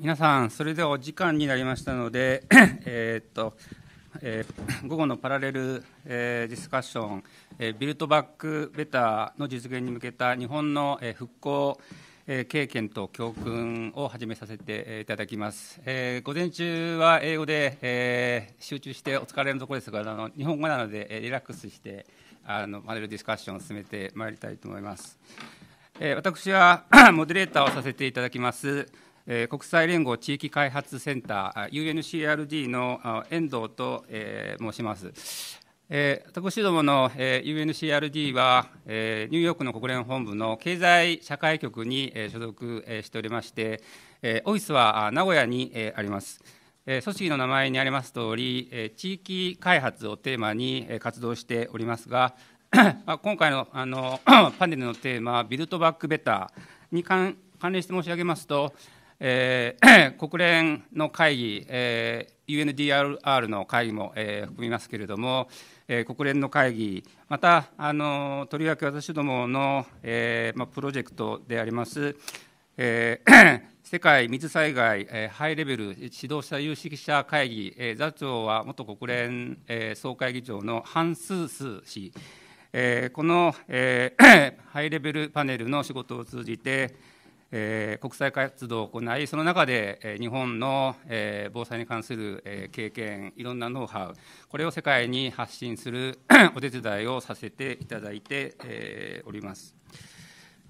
皆さん、それではお時間になりましたので、えっとえー、午後のパラレル、えー、ディスカッション、えー、ビルトバックベターの実現に向けた日本の、えー、復興、えー、経験と教訓を始めさせていただきます。えー、午前中は英語で、えー、集中してお疲れのところですが、あの日本語なので、えー、リラックスしてあのパラレルディスカッションを進めてまいりたいと思います。えー、私は モデレーターをさせていただきます。え国際連合地域開発センター UNCRD の遠藤と、え申します。え私どもの、え UNCRD は、えニューヨークの国連本部の経済社会局に、え所属、えしておりまして、えオフィスは名古屋に、えあります。組織の名前にあります通り、地域開発をテーマに活動しておりますが、今回のあの パネルのテーマ、ビルトバックベターに関連して申し上げますと、えー、国連の会議、えー、UNDRR の会議も、えー、含みますけれども、えー、国連の会議、またあのとりわけ私どもの、えーまプロジェクトであります、えー、世界水災害、えー、ハイレベル指導者有識者会議、えー、座長は元国連、えー、総会議長のハン・スースー氏、えー、この、えー、ハイレベルパネルの仕事を通じて、え国際活動を行い、その中で、え日本の、え防災に関する、え経験、いろんなノウハウ、これを世界に発信する お手伝いをさせていただいて、えおります。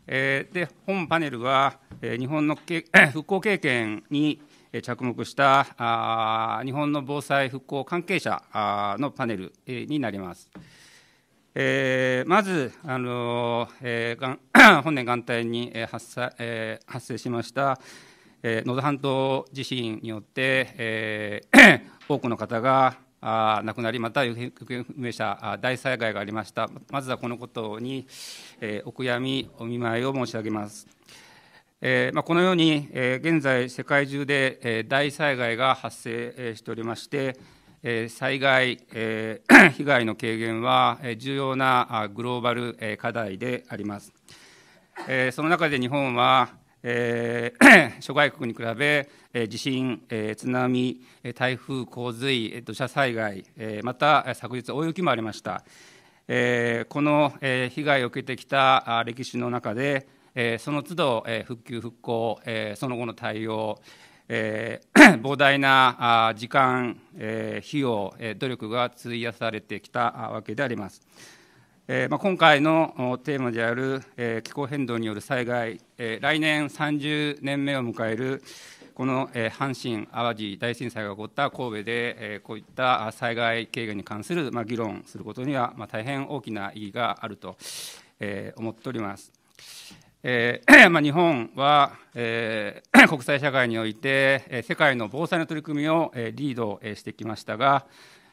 えで本パネルは、え日本のけ 復興経験に着目したあ日本の防災復興関係者のパネルになります。えー、まず、あのえー、本年元旦に発生,、えー、発生しました、えー、能登半島地震によって、えー、多くの方があ亡くなり、また行方不明者大災害がありました、まずはこのことに、えー、お悔やみ、お見舞いを申し上げます。えーまあ、このように、えー、現在、世界中で、えー、大災害が発生、えしておりまして、災害 被害の軽減は重要なグローバル課題であります。その中で日本は 諸外国に比べ地震、津波、台風、洪水、土砂災害、また昨日、大雪もありました。この被害を受けてきた歴史の中で、その都度復旧・復興、その後の対応、えー、膨大な時間、えー、費用、努力が費やされてきたわけであります。えーまあ、今回のテーマである、えー、気候変動による災害、えー、来年30年目を迎えるこの、えー、阪神・淡路大震災が起こった神戸で、えー、こういった災害軽減に関する、まあ、議論することには、まあ、大変大きな意義があると、えー、思っております。えー、まあ、日本は、えー、国際社会において世界の防災の取り組みをリードしてきましたが、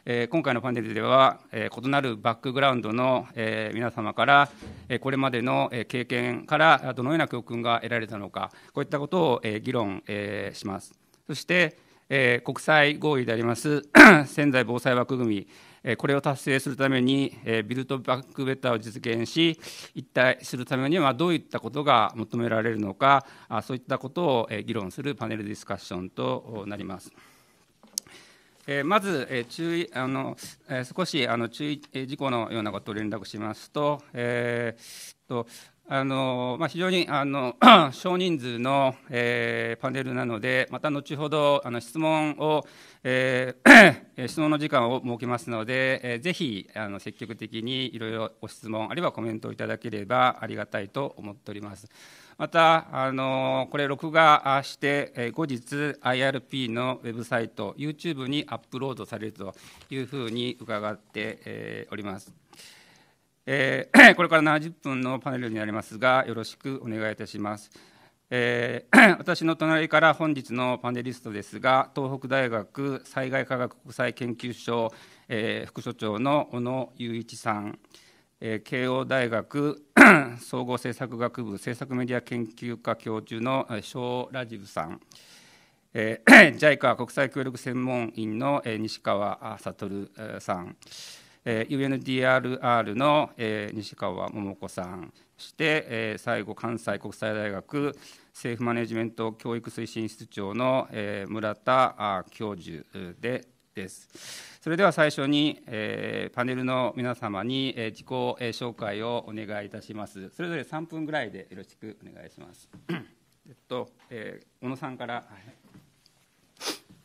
えー、今回のパネルでは、えー、異なるバックグラウンドの、えー、皆様から、えこれまでの経験からどのような教訓が得られたのかこういったことを、え議論、えします。そして、え国際合意であります 潜在防災枠組みこれを達成するためにビルトバックベターを実現し一体するためにはどういったことが求められるのかそういったことを議論するパネルディスカッションとなります。まず、注意あの少しあの注意事項のようなことを連絡しますと、えー、とあのまあ、非常にあの 少人数の、えー、パネルなので、また後ほどあの質問を、えー、質問の時間を設けますので、えー、ぜひあの積極的にいろいろご質問、あるいはコメントをいただければありがたいと思っております。また、あのこれ、録画して、えー、後日、IRP のウェブサイト、YouTube にアップロードされるというふうに伺って、えー、おります。えー、これから70分のパネルになりますが、よろしくお願いいたします。えー、私の隣から本日のパネリストですが、東北大学災害科学国際研究所、えー、副所長の小野雄一さん、え慶応大学 総合政策学部政策メディア研究科教授の小ラジブさん、えー、JICA 国際協力専門員の西川悟さん、えー、UNDRR の、えー、西川桃子さんそして、えー、最後関西国際大学政府マネジメント教育推進室長の、えー、村田あ教授でです。それでは最初に、えー、パネルの皆様に、えー、自己、えー、紹介をお願いいたします。それぞれ3分ぐらいでよろしくお願いします。えっと、えー、小野さんから。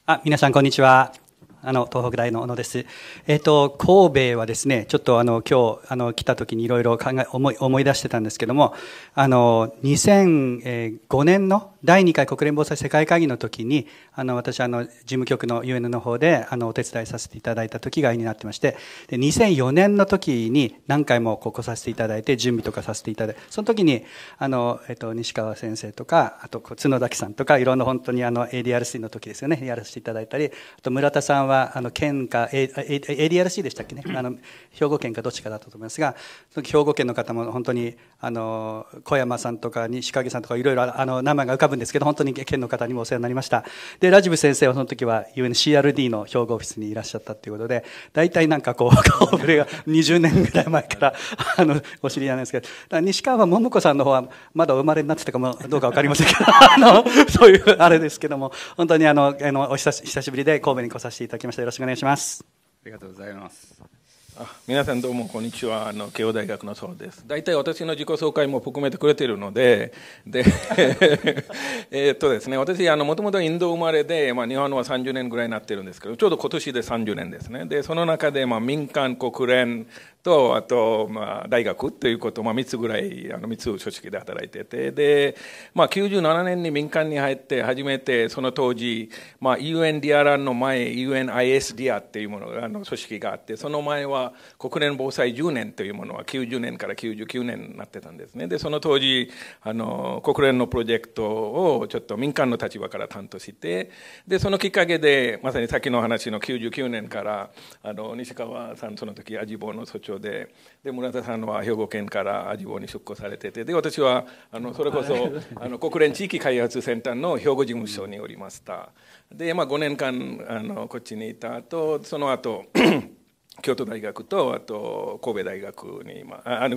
あ、皆さんこんにちは。あの東北大の小野です。えっ、ー、と神戸はですね、ちょっとあの今日あの来た時にいろいろ考え思い思い出してたんですけども、あの2005年の第2回国連防災世界会議の時に、あの私あの事務局の UN の方であのお手伝いさせていただいた時がになってまして、で2004年の時に何回もここさせていただいて準備とかさせていただいて、その時にあのえっ、ー、と西川先生とかあと角崎さんとかいろんな本当にあの ADRC の時ですよねやらせていただいたり、あと村田さんはあの県かアらしいでしたっけねあの兵庫県かどっちかだったと思いますが兵庫県の方も本当にあの小山さんとか西影さんとかいろいろあの名前が浮かぶんですけど本当に県の方にもお世話になりましたでラジブ先生はその時は UNCRD の兵庫オフィスにいらっしゃったということで大体なんかこう顔ぶれが20年ぐらい前からあのお知り合いなんですけど西川桃子さんの方はまだお生まれになってたかもどうか分かりませんけどあのそういうあれですけども本当にあのあのお久しぶりで神戸に来させていただききました。よろしくお願いします。ありがとうございます。あ皆さんどうもこんにちはあの慶応大学のそうです大体私の自己紹介も含めてくれているのでで えっとですね私もともとインド生まれで、まあ、日本は30年ぐらいになってるんですけどちょうど今年で30年ですねでその中で、まあ、民間国連とあと、まあ、大学ということ、まあ、3つぐらいあの3つ組織で働いててで、まあ、97年に民間に入って初めてその当時、まあ、UNDRR の前 UNISDR っていうものあの組織があってその前は国連防災10年というものは90年から99年になってたんですねでその当時あの国連のプロジェクトをちょっと民間の立場から担当してでそのきっかけでまさにさっきの話の99年からあの西川さんその時アジボの組織長でで村田さんは兵庫県から地方に出向されててで私はあのそれこそあの国連地域開発センターの兵庫事務所におりました。で、まあ、5年間あのこっちにいた後その後京都大学とあと神戸大学に今あの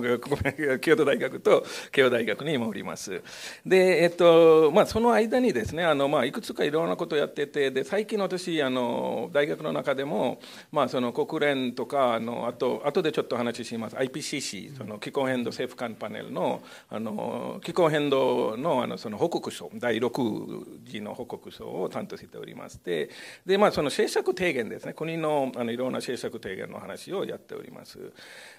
京都大学と慶応大学に今おりますでえっとまあその間にですねあのまあいくつかいろんなことをやっててで最近私あの大学の中でもまあその国連とかあのあと後でちょっと話します IPCC その気候変動政府間パネルのあの気候変動のあのその報告書第6次の報告書を担当しておりましてでまあその政策提言ですね国のあのいろんな政策提言の話をやっております。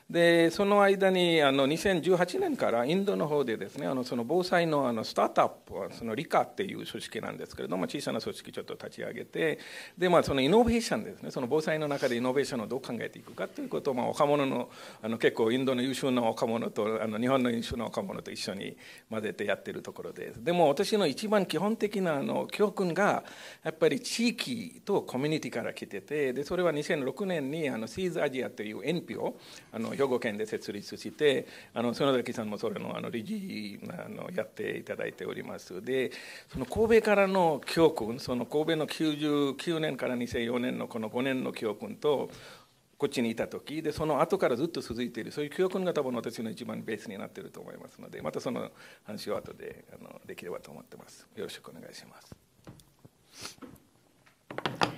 でその間にあの2018年からインドの方でですねあのその防災のあのスタートアップそのリカっていう組織なんですけれども小さな組織ちょっと立ち上げてで、まあ、そのイノベーションですねその防災の中でイノベーションをどう考えていくかということを、まあ、若者のあの結構インドの優秀な若者とあの日本の優秀な若者と一緒に混ぜてやってるところですでも私の一番基本的なあの教訓がやっぱり地域とコミュニティから来ててでそれは2006年にあのシーズアジアという NPO あの兵庫県で設立してあの園崎さんもそれのあの理事あのやっていただいておりますでその神戸からの教訓その神戸の99年から2004年のこの5年の教訓とこっちにいた時でその後からずっと続いているそういう教訓が多分私の一番ベースになっていると思いますのでまたその話を後であのできればと思ってますよろしくお願いします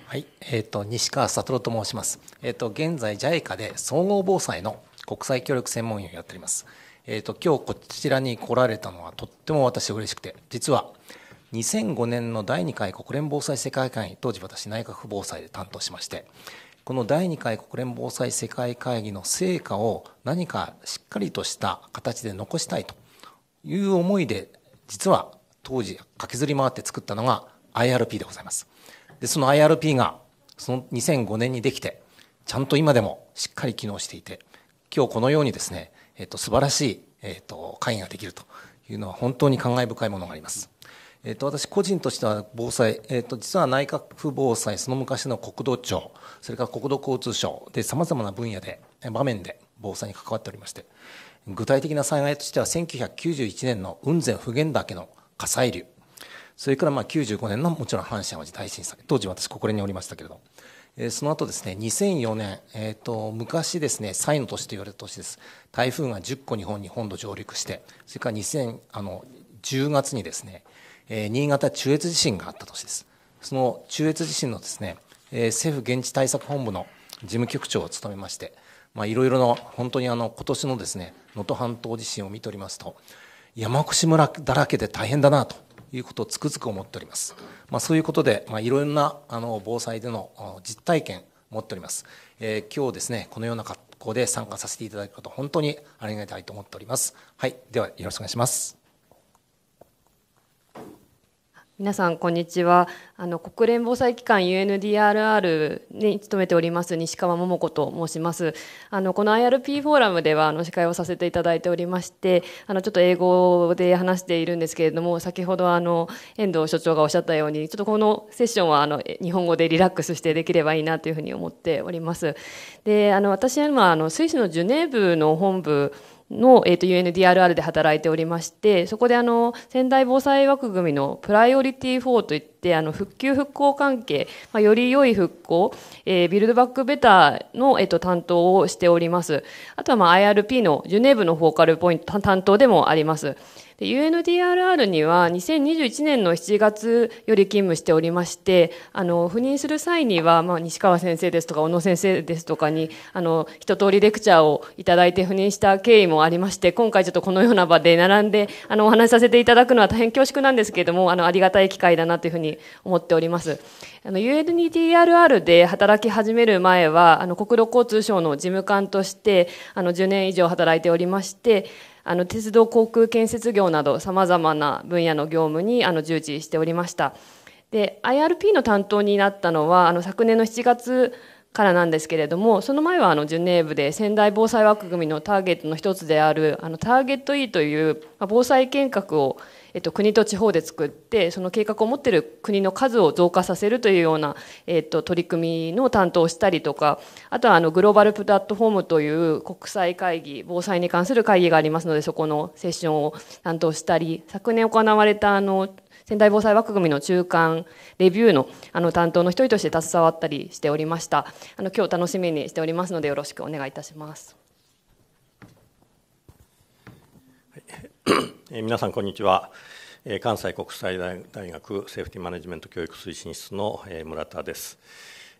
はい、えっ、ー、と西川悟と申します。えっ、ー、と現在 JICA で総合防災の国際協力専門員をやっております。えっ、ー、と、今日こちらに来られたのはとっても私嬉しくて、実は2005年の第2回国連防災世界会議、当時私内閣府防災で担当しまして、この第2回国連防災世界会議の成果を何かしっかりとした形で残したいという思いで、実は当時駆けずり回って作ったのが IRP でございます。で、その IRP がその2005年にできて、ちゃんと今でもしっかり機能していて、今日このようにですね、えっと、素晴らしい、えっと、会議ができるというのは本当に感慨深いものがあります。えっと、私個人としては防災、えっと、実は内閣府防災、その昔の国土庁、それから国土交通省で様々な分野で、場面で防災に関わっておりまして、具体的な災害としては1991年の雲仙普賢岳の火砕流、それからまあ95年のもちろん阪神・淡路大震災、当時私国連におりましたけれども、その後ですね、2004年、えーと、昔ですね、サイの年と言われた年です。台風が10個日本に本土上陸して、それから2000あの10月にですね、えー、新潟中越地震があった年です。その中越地震のですね、えー、政府現地対策本部の事務局長を務めまして、まあ、いろいろな本当にあの今年のですね、能登半島地震を見ておりますと、山越村だらけで大変だなと。いうことをつくづく思っております。まあ、そういうことで、まあ、いろんなあの防災での実体験持っております。えー、今日ですね、このような格好で参加させていただくこと、本当にありがたいと思っております。はい、ではよろしくお願いします。皆さんこんにちはあの国連防災機関 UNDRR に勤めております西川桃子と申しますあのこの IRP フォーラムではあの司会をさせていただいておりましてあのちょっと英語で話しているんですけれども先ほどあの遠藤所長がおっしゃったようにちょっとこのセッションはあの日本語でリラックスしてできればいいなというふうに思っておりますであの私は今あのスイスのジュネーブの本部の、えーと、UNDRR で働いておりましてそこであの仙台防災枠組みのプライオリティ4といってあの復旧復興関係、まあ、より良い復興、えー、ビルドバックベターの、えーと、と担当をしておりますあとは、まあ、IRP のジュネーブのフォーカルポイント担当でもあります。で UNDRR には2021年の7月より勤務しておりましてあの赴任する際には、まあ、西川先生ですとか小野先生ですとかにあの一通りレクチャーをいただいて赴任した経緯もありまして今回ちょっとこのような場で並んであのお話しさせていただくのは大変恐縮なんですけれどもあのありがたい機会だなというふうに思っております。あの、UNDRR で働き始める前はあの国土交通省の事務官としてあの10年以上働いておりましてあの鉄道航空建設業などさまざまな分野の業務にあの従事しておりましたで IRP の担当になったのはあの昨年の7月からなんですけれどもその前はあのジュネーブで仙台防災枠組みのターゲットの一つであるあのターゲット E という防災計画をえっと、国と地方で作ってその計画を持っている国の数を増加させるというような、えっと、取り組みの担当をしたりとかあとはあのグローバルプラットフォームという国際会議防災に関する会議がありますのでそこのセッションを担当したり昨年行われたあの仙台防災枠組みの中間レビューのあの担当の一人として携わったりしておりましたあの今日楽しみにしておりますのでよろしくお願いいたします。え皆さんこんにちは、え関西国際大学セーフティマネジメント教育推進室の、え村田です、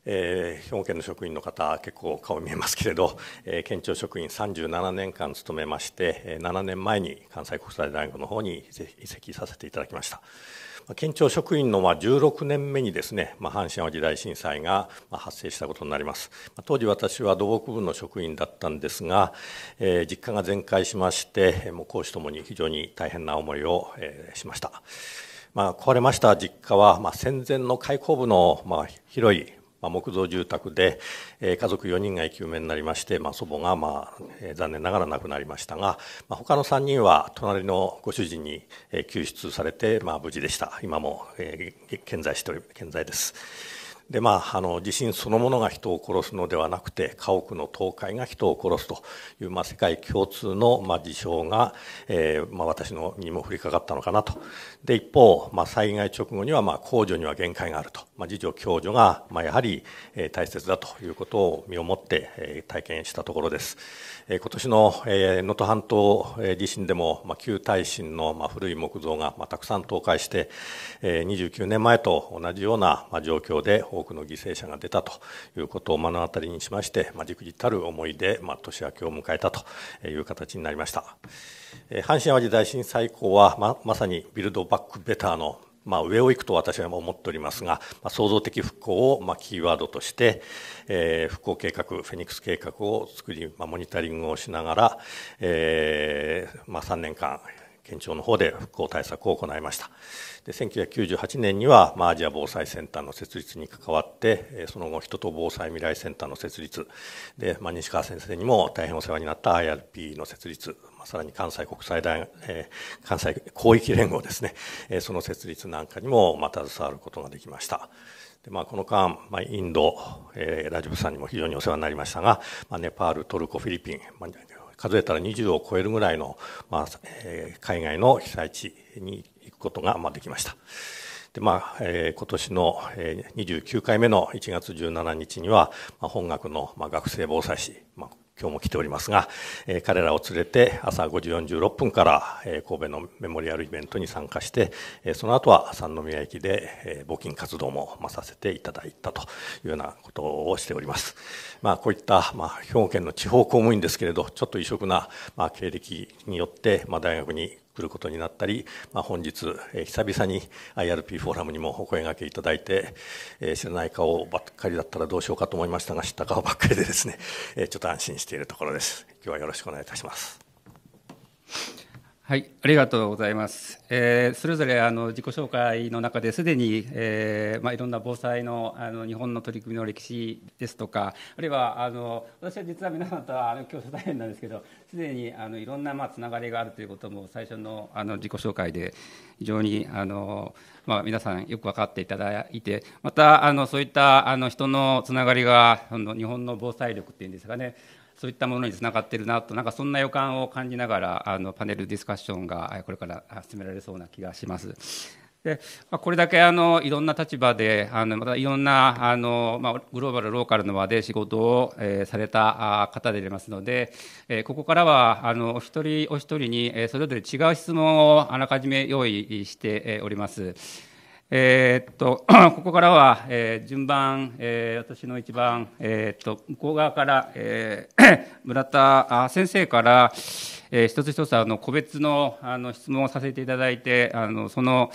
えー、兵庫県の職員の方結構顔見えますけれど、えー、県庁職員37年間勤めまして7年前に関西国際大学の方に移籍させていただきました県庁職員のま16年目にですね、ま阪神・淡路大震災が発生したことになります。当時私は土木部の職員だったんですが、え実家が全壊しまして、もう公私ともに非常に大変な思いを、えしました。まあ、壊れました実家は、ま戦前の開口部の、ま広いまあ、木造住宅で、えー、家族4人が生き埋めになりまして、まあ、祖母が、まあえー、残念ながら亡くなりましたが、まあ、他の3人は隣のご主人に、えー、救出されて、まあ、無事でした今も、えー、健在して健在です。でまあ、あの地震そのものが人を殺すのではなくて家屋の倒壊が人を殺すという、まあ、世界共通の、まあ、事象が、えーまあ、私のにも降りかかったのかなとで一方、まあ、災害直後には、まあ、控除には限界があると、まあ、自助共助が、まあ、やはり、えー、大切だということを身をもって、えー、体験したところです。今年の能登半島地震でも旧耐震の古い木造がたくさん倒壊して29年前と同じような状況で多くの犠牲者が出たということを目の当たりにしましてじくじたる思いで年明けを迎えたという形になりました阪神・淡路大震災以降はまさにビルドバックベターのまあ、上を行くと私は思っておりますが、まあ、創造的復興をまあキーワードとして、えー、復興計画フェニックス計画を作り、まあ、モニタリングをしながら、えーまあ、3年間県庁の方で復興対策を行いました。で1998年には、まあ、アジア防災センターの設立に関わって、その後、人と防災未来センターの設立、でまあ、西川先生にも大変お世話になった IRP の設立、さらに関西国際大学、えー、関西広域連合ですね、えー、その設立なんかにも、まあ、携わることができました。でまあ、この間、まあ、インド、えー、ラジブさんにも非常にお世話になりましたが、まあ、ネパール、トルコ、フィリピン、まあ、数えたら20を超えるぐらいの、まあえー、海外の被災地に行くことが、まあ、できました。でまあえー、今年の、えー、29回目の1月17日には、まあ、本学の、まあ、学生防災士、まあ、今日も来ておりますが、え彼らを連れて朝5時46分から、え神戸のメモリアルイベントに参加して、えその後は三宮駅で、え募金活動も、まさせていただいたというようなことをしております。まあ、こういった、まあ、兵庫県の地方公務員ですけれどちょっと異色な、まあ、経歴によって、まあ、大学に来ることになったり、まあ、本日、えー、久々に IRP フォーラムにもお声がけいただいて、えー、知らない顔ばっかりだったらどうしようかと思いましたが知った顔ばっかりでですね、えー、ちょっと安心しているところです今日はよろしくお願いいたしますはい、ありがとうございます。えー、それぞれあの自己紹介の中ですでに、えー、まあ、いろんな防災のあの日本の取り組みの歴史ですとか、あるいはあの私は実は皆さんとはあの教授大変なんですけど、すでにあのいろんなまあつながりがあるということも最初のあの自己紹介で非常にあのまあ、皆さんよく分かっていただいて、またあのそういったあの人のつながりがあの日本の防災力っていうんですかね、そういったものにつながってるなとなんかそんな予感を感じながらあのパネルディスカッションがこれから進められそうな気がします。でまあ、これだけあのいろんな立場であのまたいろんなあの、まあ、グローバルローカルの場で仕事を、えー、された方でありますので、えー、ここからはあのお一人お一人に、えー、それぞれ違う質問をあらかじめ用意しております。えー、っと ここからは、えー、順番、えー、私の一番、えっと向こう側から、え 村田先生から、え一つ一つあの個別のあの質問をさせていただいてあのその、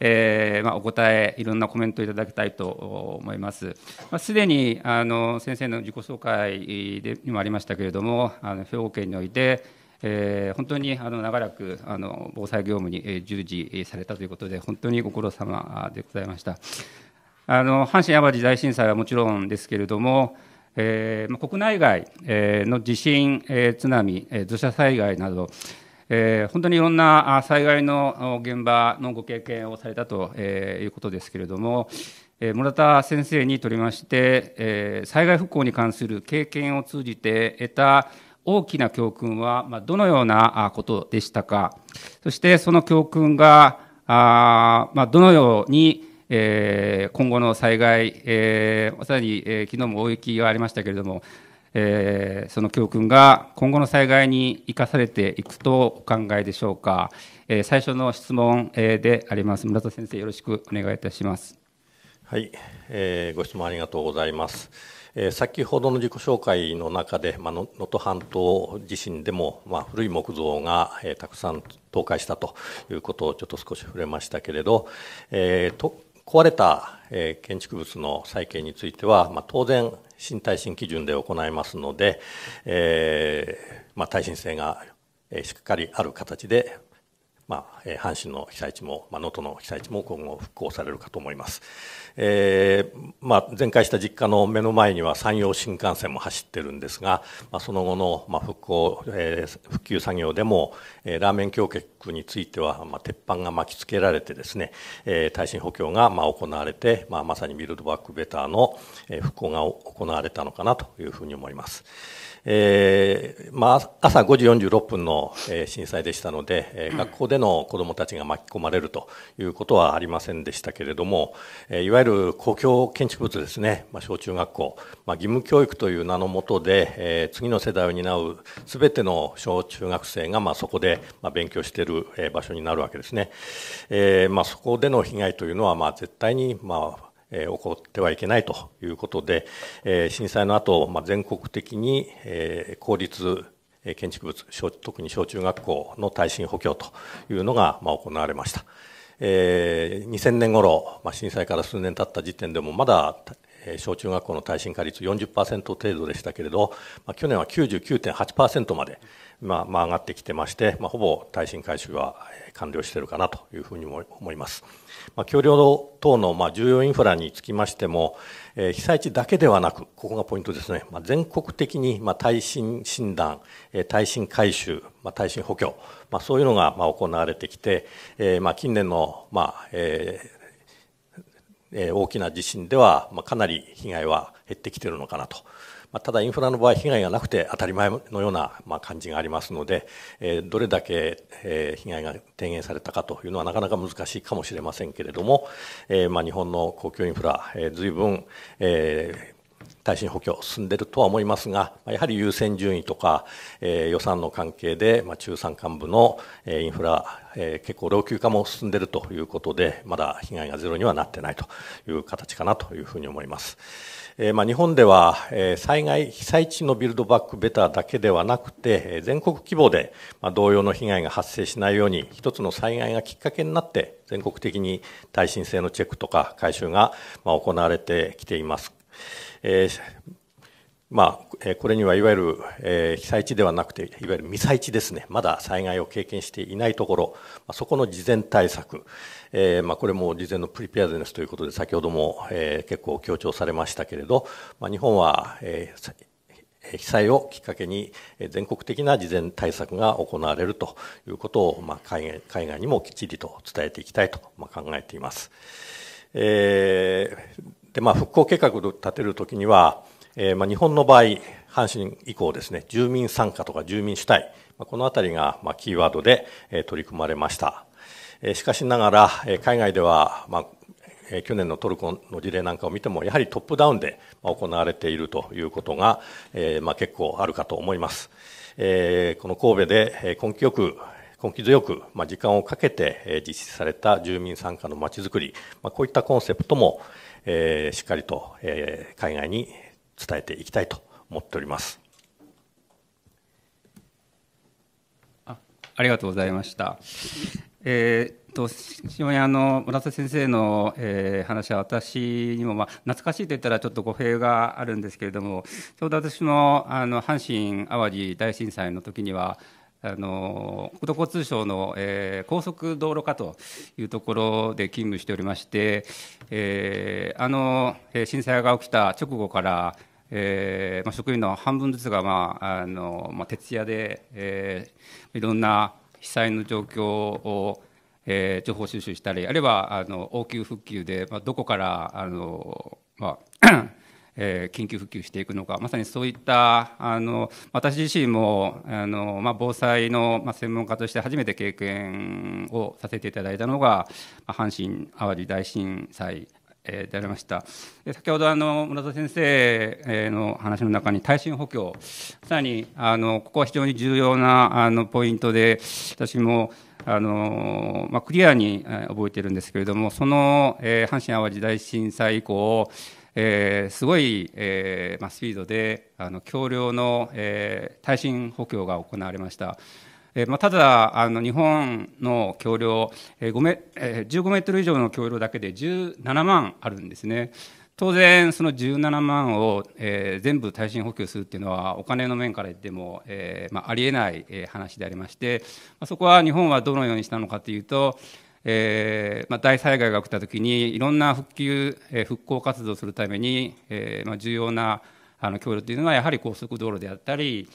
えまあ、お答えいろんなコメントをいただきたいと思います。まあ、すでにあの先生の自己紹介でにもありましたけれどもあの兵庫県においてえー、本当にあの長らくあの防災業務に従事されたということで、本当にご苦労様でございました。あの阪神・淡路大震災はもちろんですけれども、えー、国内外の地震、津波、土砂災害など、えー、本当にいろんな災害の現場のご経験をされたということですけれども、え村田先生にとりまして、え災害復興に関する経験を通じて得た大きな教訓は、まあ、どのようなことでしたか、そしてその教訓が、あまあ、どのように、え今後の災害、えさらに、え昨日も大雪がありましたけれども、えその教訓が今後の災害に生かされていくとお考えでしょうか、え最初の質問、えであります村田先生よろしくお願いいたしますはい、えー、ご質問ありがとうございます。えー、先ほどの自己紹介の中で能登、まあ、半島地震でも、まあ、古い木造が、えー、たくさん倒壊したということをちょっと少し触れましたけれど、えー、と壊れた、えー、建築物の再建については、まあ、当然新耐震基準で行いますので、えーまあ、耐震性がしっかりある形でまあ、阪神の被災地も、まあ、能登の被災地も今後復興されるかと思います。えー、まあ、全壊した実家の目の前には山陽新幹線も走ってるんですが、まあ、その後の、まあ、復興、えー、復旧作業でも、えー、ラーメン橋脚については、まあ、鉄板が巻き付けられてですね、えー、耐震補強が、まあ、行われて、まあ、まさにビルドバックベターの、えー、復興が行われたのかなというふうに思います。えーまあ、朝5時46分の震災でしたので、学校での子どもたちが巻き込まれるということはありませんでしたけれども、いわゆる公共建築物ですね、まあ、小中学校、まあ、義務教育という名のもとで、えー、次の世代を担うすべての小中学生が、まあ、そこで、勉強している場所になるわけですね。えーまあ、そこでの被害というのは、まあ、絶対に、まあえ起こってはいけないということで、え震災の後、まあ、全国的に、え公立建築物、特に小中学校の耐震補強というのが、まあ、行われました。え2000年頃、まあ、震災から数年経った時点でもまだ小中学校の耐震化率40%程度でしたけれど、まあ、去年は99.8%まで、まあ、まあ上がってきてまして、まあ、ほぼ耐震改修は完了しているかなというふうにも思います。まあ、橋梁等のまあ重要インフラにつきましても、えー、被災地だけではなく、ここがポイントですね、まあ、全国的にまあ耐震診断、えー、耐震改修、まあ、耐震補強、まあ、そういうのがまあ行われてきて、えー、まあ近年のまあ、えー大きな地震では、まかなり被害は減ってきているのかなとまあ、ただインフラの場合被害がなくて当たり前のような、まあ、感じがありますので、えどれだけ、え被害が低減されたかというのはなかなか難しいかもしれませんけれども、えまあ、日本の公共インフラ、えー、随分、え耐震補強進んでいるとは思いますが、やはり優先順位とか、えー、予算の関係で、まあ、中山幹部の、えー、インフラ、えー、結構老朽化も進んでいるということで、まだ被害がゼロにはなってないという形かなというふうに思います。えー、まあ、日本では、え災害、被災地のビルドバックベターだけではなくて、え全国規模で、ま同様の被害が発生しないように、一つの災害がきっかけになって、全国的に耐震性のチェックとか改修が、ま行われてきています。えーまあ、これにはいわゆる、えー、被災地ではなくて、いわゆる未災地ですね、まだ災害を経験していないところ、そこの事前対策、えー、まあ、これも事前のプリペアデネスということで、先ほども、えー、結構強調されましたけれど、まあ、日本は、えー被災をきっかけに全国的な事前対策が行われるということを、まあ、海外海外にもきっちりと伝えていきたいと、まあ、考えています。えー、でまあ、復興計画を立てるときには、えーまあ、日本の場合、阪神以降ですね、住民参加とか住民主体、まあ、このあたりが、まあ、キーワードで、えー、取り組まれました。しかしながら、海外では、まあ、去年のトルコの事例なんかを見ても、やはりトップダウンで行われているということが、まあ、結構あるかと思います。この神戸で根気よく根気強く、まあ、時間をかけて実施された住民参加のまちづくり、まあ、こういったコンセプトも、しっかりと、海外に伝えていきたいと思っておりますありがとうございました。えー、と下屋の村瀬先生の、えー、話は私にも、まあ、懐かしいと言ったらちょっと語弊があるんですけれどもちょうど私もあの阪神・淡路大震災の時にはあの国土交通省の、えー、高速道路課というところで勤務しておりまして、えー、あの震災が起きた直後からえーまあ、職員の半分ずつが、まああのまあ、徹夜で、えー、いろんな被災の状況を、えー、情報収集したりあるいはあの応急復旧で、まあ、どこからあの、まあ えー、緊急復旧していくのかまさにそういったあの私自身もあの、まあ、防災の、まあ、専門家として初めて経験をさせていただいたのが、まあ、阪神・淡路大震災えー、でありました。先ほどあの村田先生の話の中に耐震補強、さらにあのここは非常に重要なあのポイントで、私もあのまあ、クリアに覚えてるんですけれども、その、えー、阪神・淡路大震災以降、えー、すごい、えーまあ、スピードであの橋梁の、えー、耐震補強が行われました。えまあ、ただあの日本の橋梁、えーメえー、15メートル以上の橋梁だけで17万あるんですね。当然その17万を、えー、全部耐震補給するっていうのはお金の面から言っても、えーまあ、ありえない、えー、話でありまして、まあ、そこは日本はどのようにしたのかというと、えーまあ、大災害が起きたときにいろんな復旧、えー、復興活動をするために、えーまあ、重要なあの橋梁というのはやはり高速道路であったり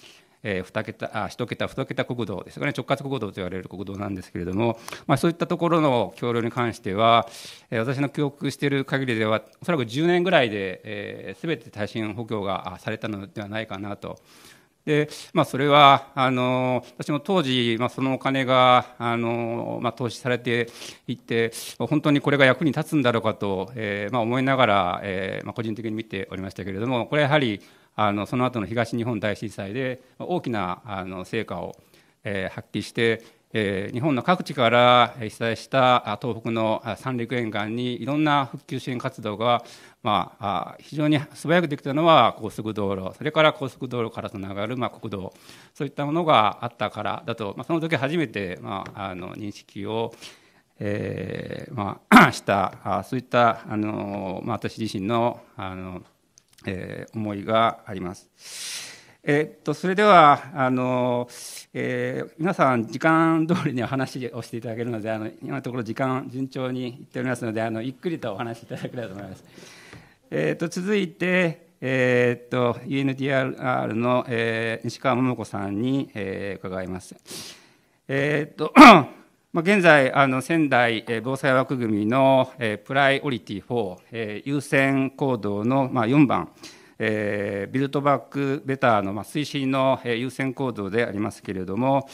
え桁あ1桁2桁国道ですね直轄国道と言われる国道なんですけれども、まあ、そういったところの橋梁に関しては、私の記憶している限りではおそらく10年ぐらいで、えー、全て耐震補強がされたのではないかなとで、まあ、それはあの私も当時、まあ、そのお金があの、まあ、投資されていて本当にこれが役に立つんだろうかと、えーまあ、思いながら、えーまあ、個人的に見ておりましたけれどもこれはやはりあのその後の東日本大震災で大きなあの成果を、え発揮して、え日本の各地から被災した東北の三陸沿岸にいろんな復旧支援活動が、まあ、非常に素早くできたのは高速道路それから高速道路からつながる、ま国道そういったものがあったからだと、まその時初めて、まあ、あの認識をえーまあ、したあそういったあの、まあ、私自身のあのえー、思いがあります。えっと、それでは、あの、えー、皆さん、時間通りに話をしていただけるので、あの、今のところ時間順調にいっておりますので、あの、ゆっくりとお話しいただければと思います。えー、っと、続いて、えー、っと、UNDR の、えー、西川桃子さんに、えー、伺います。えっとまあ、現在、あの仙台防災枠組みのプライオリティ4、優先行動の4番、えー、ビルトバックベターの推進の優先行動でありますけれども、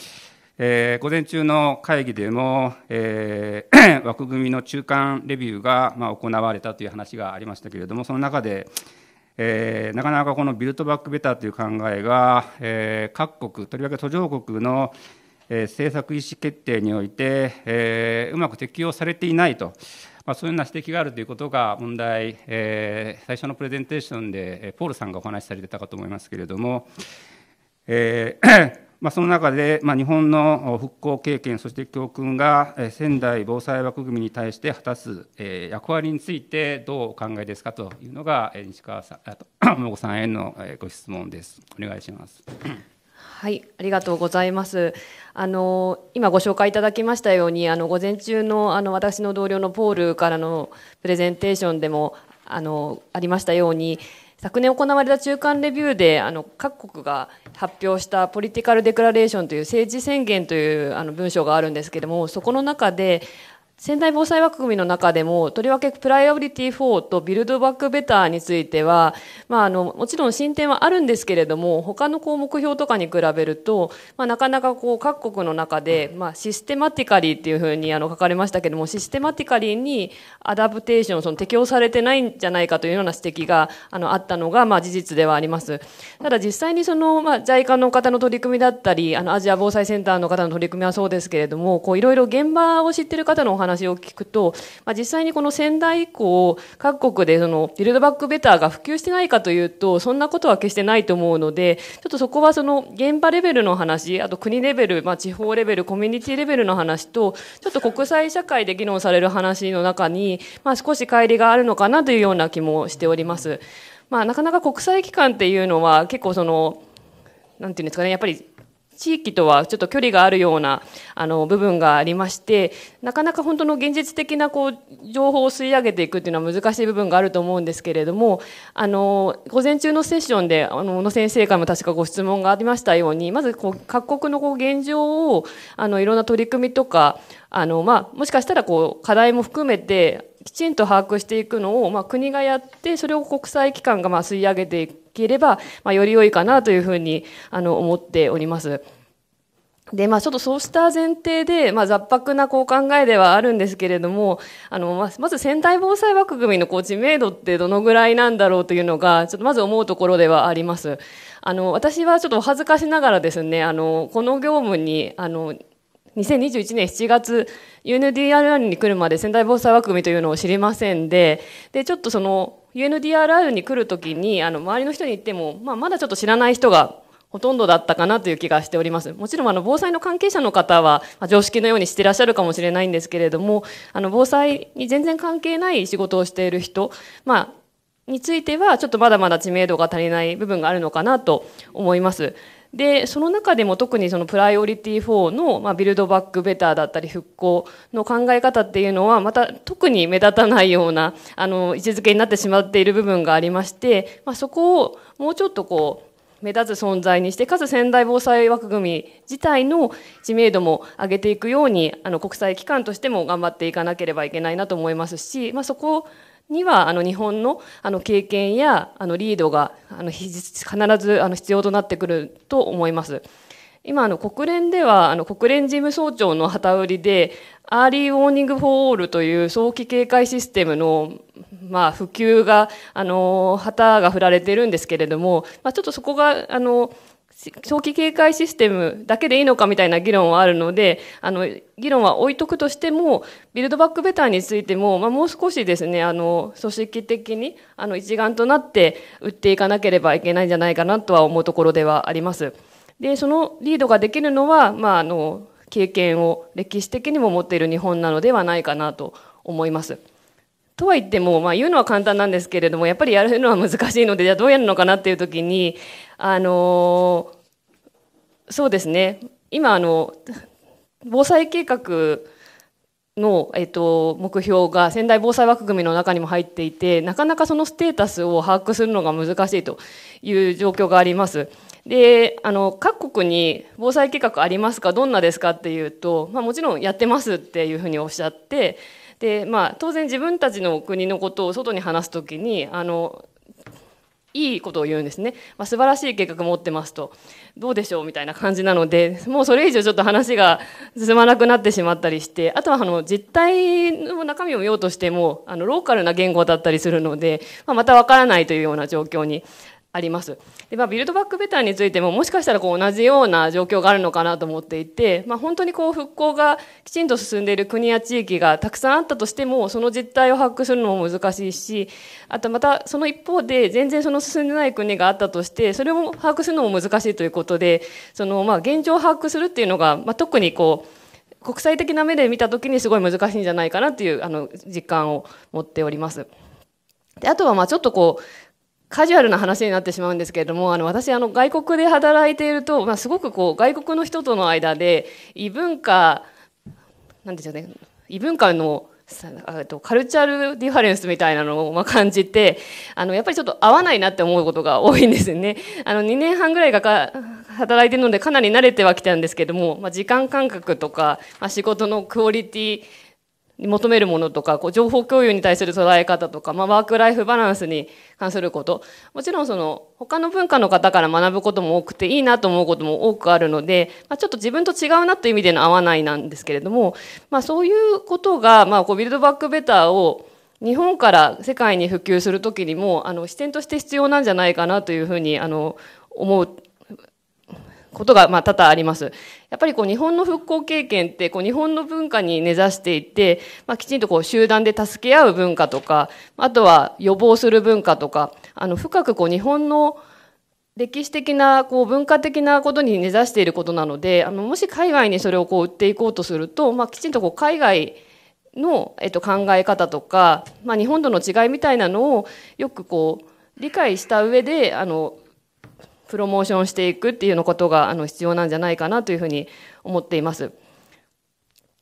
えー、午前中の会議でも、えー、枠組みの中間レビューが行われたという話がありましたけれども、その中で、えー、なかなかこのビルトバックベターという考えが、えー、各国、とりわけ途上国の、え政策意思決定において、えうまく適用されていないと、まあ、そういうような指摘があるということが問題、え最初のプレゼンテーションでポールさんがお話しされてたかと思いますけれども、え まあ、その中で、まあ、日本の復興経験、そして教訓が仙台防災枠組みに対して果たす役割についてどうお考えですかというのが西川さん、あと 桃子さんへのご質問です。お願いします。はい、ありがとうございます。あの今ご紹介いただきましたように、あの午前中のあの私の同僚のポールからのプレゼンテーションでもあのありましたように。昨年行われた中間レビューであの各国が発表したポリティカル・デクラレーションという政治宣言というあの文章があるんですけれどもそこの中で仙台防災枠組みの中でも、とりわけプライオリティ4とビルドバックベターについては、まあ、あの、もちろん進展はあるんですけれども、他のこう目標とかに比べると、まあ、なかなかこう各国の中で、まあ、システマティカリーっていうふうにあの書かれましたけれども、システマティカリーにアダプテーション、その適用されてないんじゃないかというような指摘が、あの、あったのが、まあ、事実ではあります。ただ実際にその、まあ、JICA の方の取り組みだったり、あの、アジア防災センターの方の取り組みはそうですけれども、こう、いろいろ現場を知ってる方のお話話を聞くと、まあ、実際にこの仙台以降各国でそのビルドバックベターが普及してないかというとそんなことは決してないと思うのでちょっとそこはその現場レベルの話あと国レベル、まあ、地方レベルコミュニティレベルの話とちょっと国際社会で議論される話の中に、まあ、少し乖離があるのかなというような気もしております。まあ、なかなか国際機関っていうのは結構そのなんていうんですかねやっぱり地域とはちょっと距離があるようなあの部分がありましてなかなか本当の現実的なこう情報を吸い上げていくっていうのは難しい部分があると思うんですけれどもあの午前中のセッションであの小野先生からも確かご質問がありましたようにまずこう各国のこう現状をあのいろんな取り組みとかあの、まあ、もしかしたらこう課題も含めてきちんと把握していくのを、まあ、国がやってそれを国際機関がまあ吸い上げていければ、まあ、より良いかなというふうにあの思っております。で、まあ、ちょっとそうした前提で、まあ、雑白なこう考えではあるんですけれども、あの、まず仙台防災枠組みのこう知名度ってどのぐらいなんだろうというのが、ちょっとまず思うところではあります。あの、私はちょっと恥ずかしながらですね、あの、この業務に、あの、2021年7月 UNDRR に来るまで仙台防災枠組みというのを知りませんででちょっとその UNDRR に来るときにあの周りの人に言っても、まあ、まだちょっと知らない人がほとんどだったかなという気がしております。もちろんあの防災の関係者の方は、まあ、常識のようにしてらっしゃるかもしれないんですけれども、あの防災に全然関係ない仕事をしている人、まあ、についてはちょっとまだまだ知名度が足りない部分があるのかなと思います。でその中でも特にそのプライオリティ4の、まあ、ビルドバックベターだったり復興の考え方っていうのはまた特に目立たないようなあの位置づけになってしまっている部分がありまして、まあ、そこをもうちょっとこう目立つ存在にしてかつ仙台防災枠組み自体の知名度も上げていくようにあの国際機関としても頑張っていかなければいけないなと思いますし、まあ、そこにはあの日本のあの経験やあのリードがあの必ずあの必要となってくると思います。今あの国連ではあの国連事務総長の旗売りでアーリーウォーニング・フォー・オールという早期警戒システムの、まあ、普及があの旗が振られてるんですけれども、まあ、ちょっとそこがあの長期警戒システムだけでいいのかみたいな議論はあるので、あの、議論は置いとくとしても、ビルドバックベターについても、まあ、もう少しですね、あの、組織的に、あの、一丸となって打っていかなければいけないんじゃないかなとは思うところではあります。で、そのリードができるのは、まあ、あの、経験を歴史的にも持っている日本なのではないかなと思います。とは言っても、まあ、言うのは簡単なんですけれどもやっぱりやるのは難しいのでじゃあどうやるのかなっていう時にあのそうですね今あの防災計画の、えっと、目標が仙台防災枠組みの中にも入っていてなかなかそのステータスを把握するのが難しいという状況があります。であの各国に防災計画ありますかどんなですかっていうと、まあ、もちろんやってますっていうふうにおっしゃってで、まあ、当然自分たちの国のことを外に話す時にあのいいことを言うんですね、まあ、素晴らしい計画持ってますとどうでしょうみたいな感じなのでもうそれ以上ちょっと話が進まなくなってしまったりしてあとはあの実態の中身を見ようとしてもあのローカルな言語だったりするので、まあ、またわからないというような状況にありますで、まあ、ビルドバックベターについてももしかしたらこう同じような状況があるのかなと思っていて、まあ、本当にこう復興がきちんと進んでいる国や地域がたくさんあったとしてもその実態を把握するのも難しいしあとまたその一方で全然その進んでない国があったとしてそれを把握するのも難しいということでそのまあ現状を把握するっていうのが、まあ、特にこう国際的な目で見た時にすごい難しいんじゃないかなっていうあの実感を持っております。であとはまあちょっとこうカジュアルな話になってしまうんですけれどもあの私あの外国で働いていると、まあ、すごくこう外国の人との間で異文化なんでしょうね異文化のとカルチャルディファレンスみたいなのをま感じてあのやっぱりちょっと合わないなって思うことが多いんですよね。あの2年半ぐらいがか働いてるのでかなり慣れてはきたんですけども、まあ、時間感覚とか、まあ、仕事のクオリティ求めるものとか、こう情報共有に対する捉え方とか、まあ、ワークライフバランスに関すること、もちろんその他の文化の方から学ぶことも多くていいなと思うことも多くあるので、まあ、ちょっと自分と違うなという意味での合わないなんですけれども、まあ、そういうことが、まあ、こうビルドバックベターを日本から世界に普及するときにもあの視点として必要なんじゃないかなというふうにあの思うことが、まあ、多々あります。やっぱりこう日本の復興経験ってこう日本の文化に根ざしていて、まあ、きちんとこう集団で助け合う文化とか、あとは予防する文化とか、あの深くこう日本の歴史的なこう文化的なことに根ざしていることなので、あのもし海外にそれをこう売っていこうとすると、まあ、きちんとこう海外の、えっと、考え方とか、まあ、日本との違いみたいなのをよくこう理解した上であのプロモーションしていくっていうのことがあの必要なんじゃないかなというふうに思っています。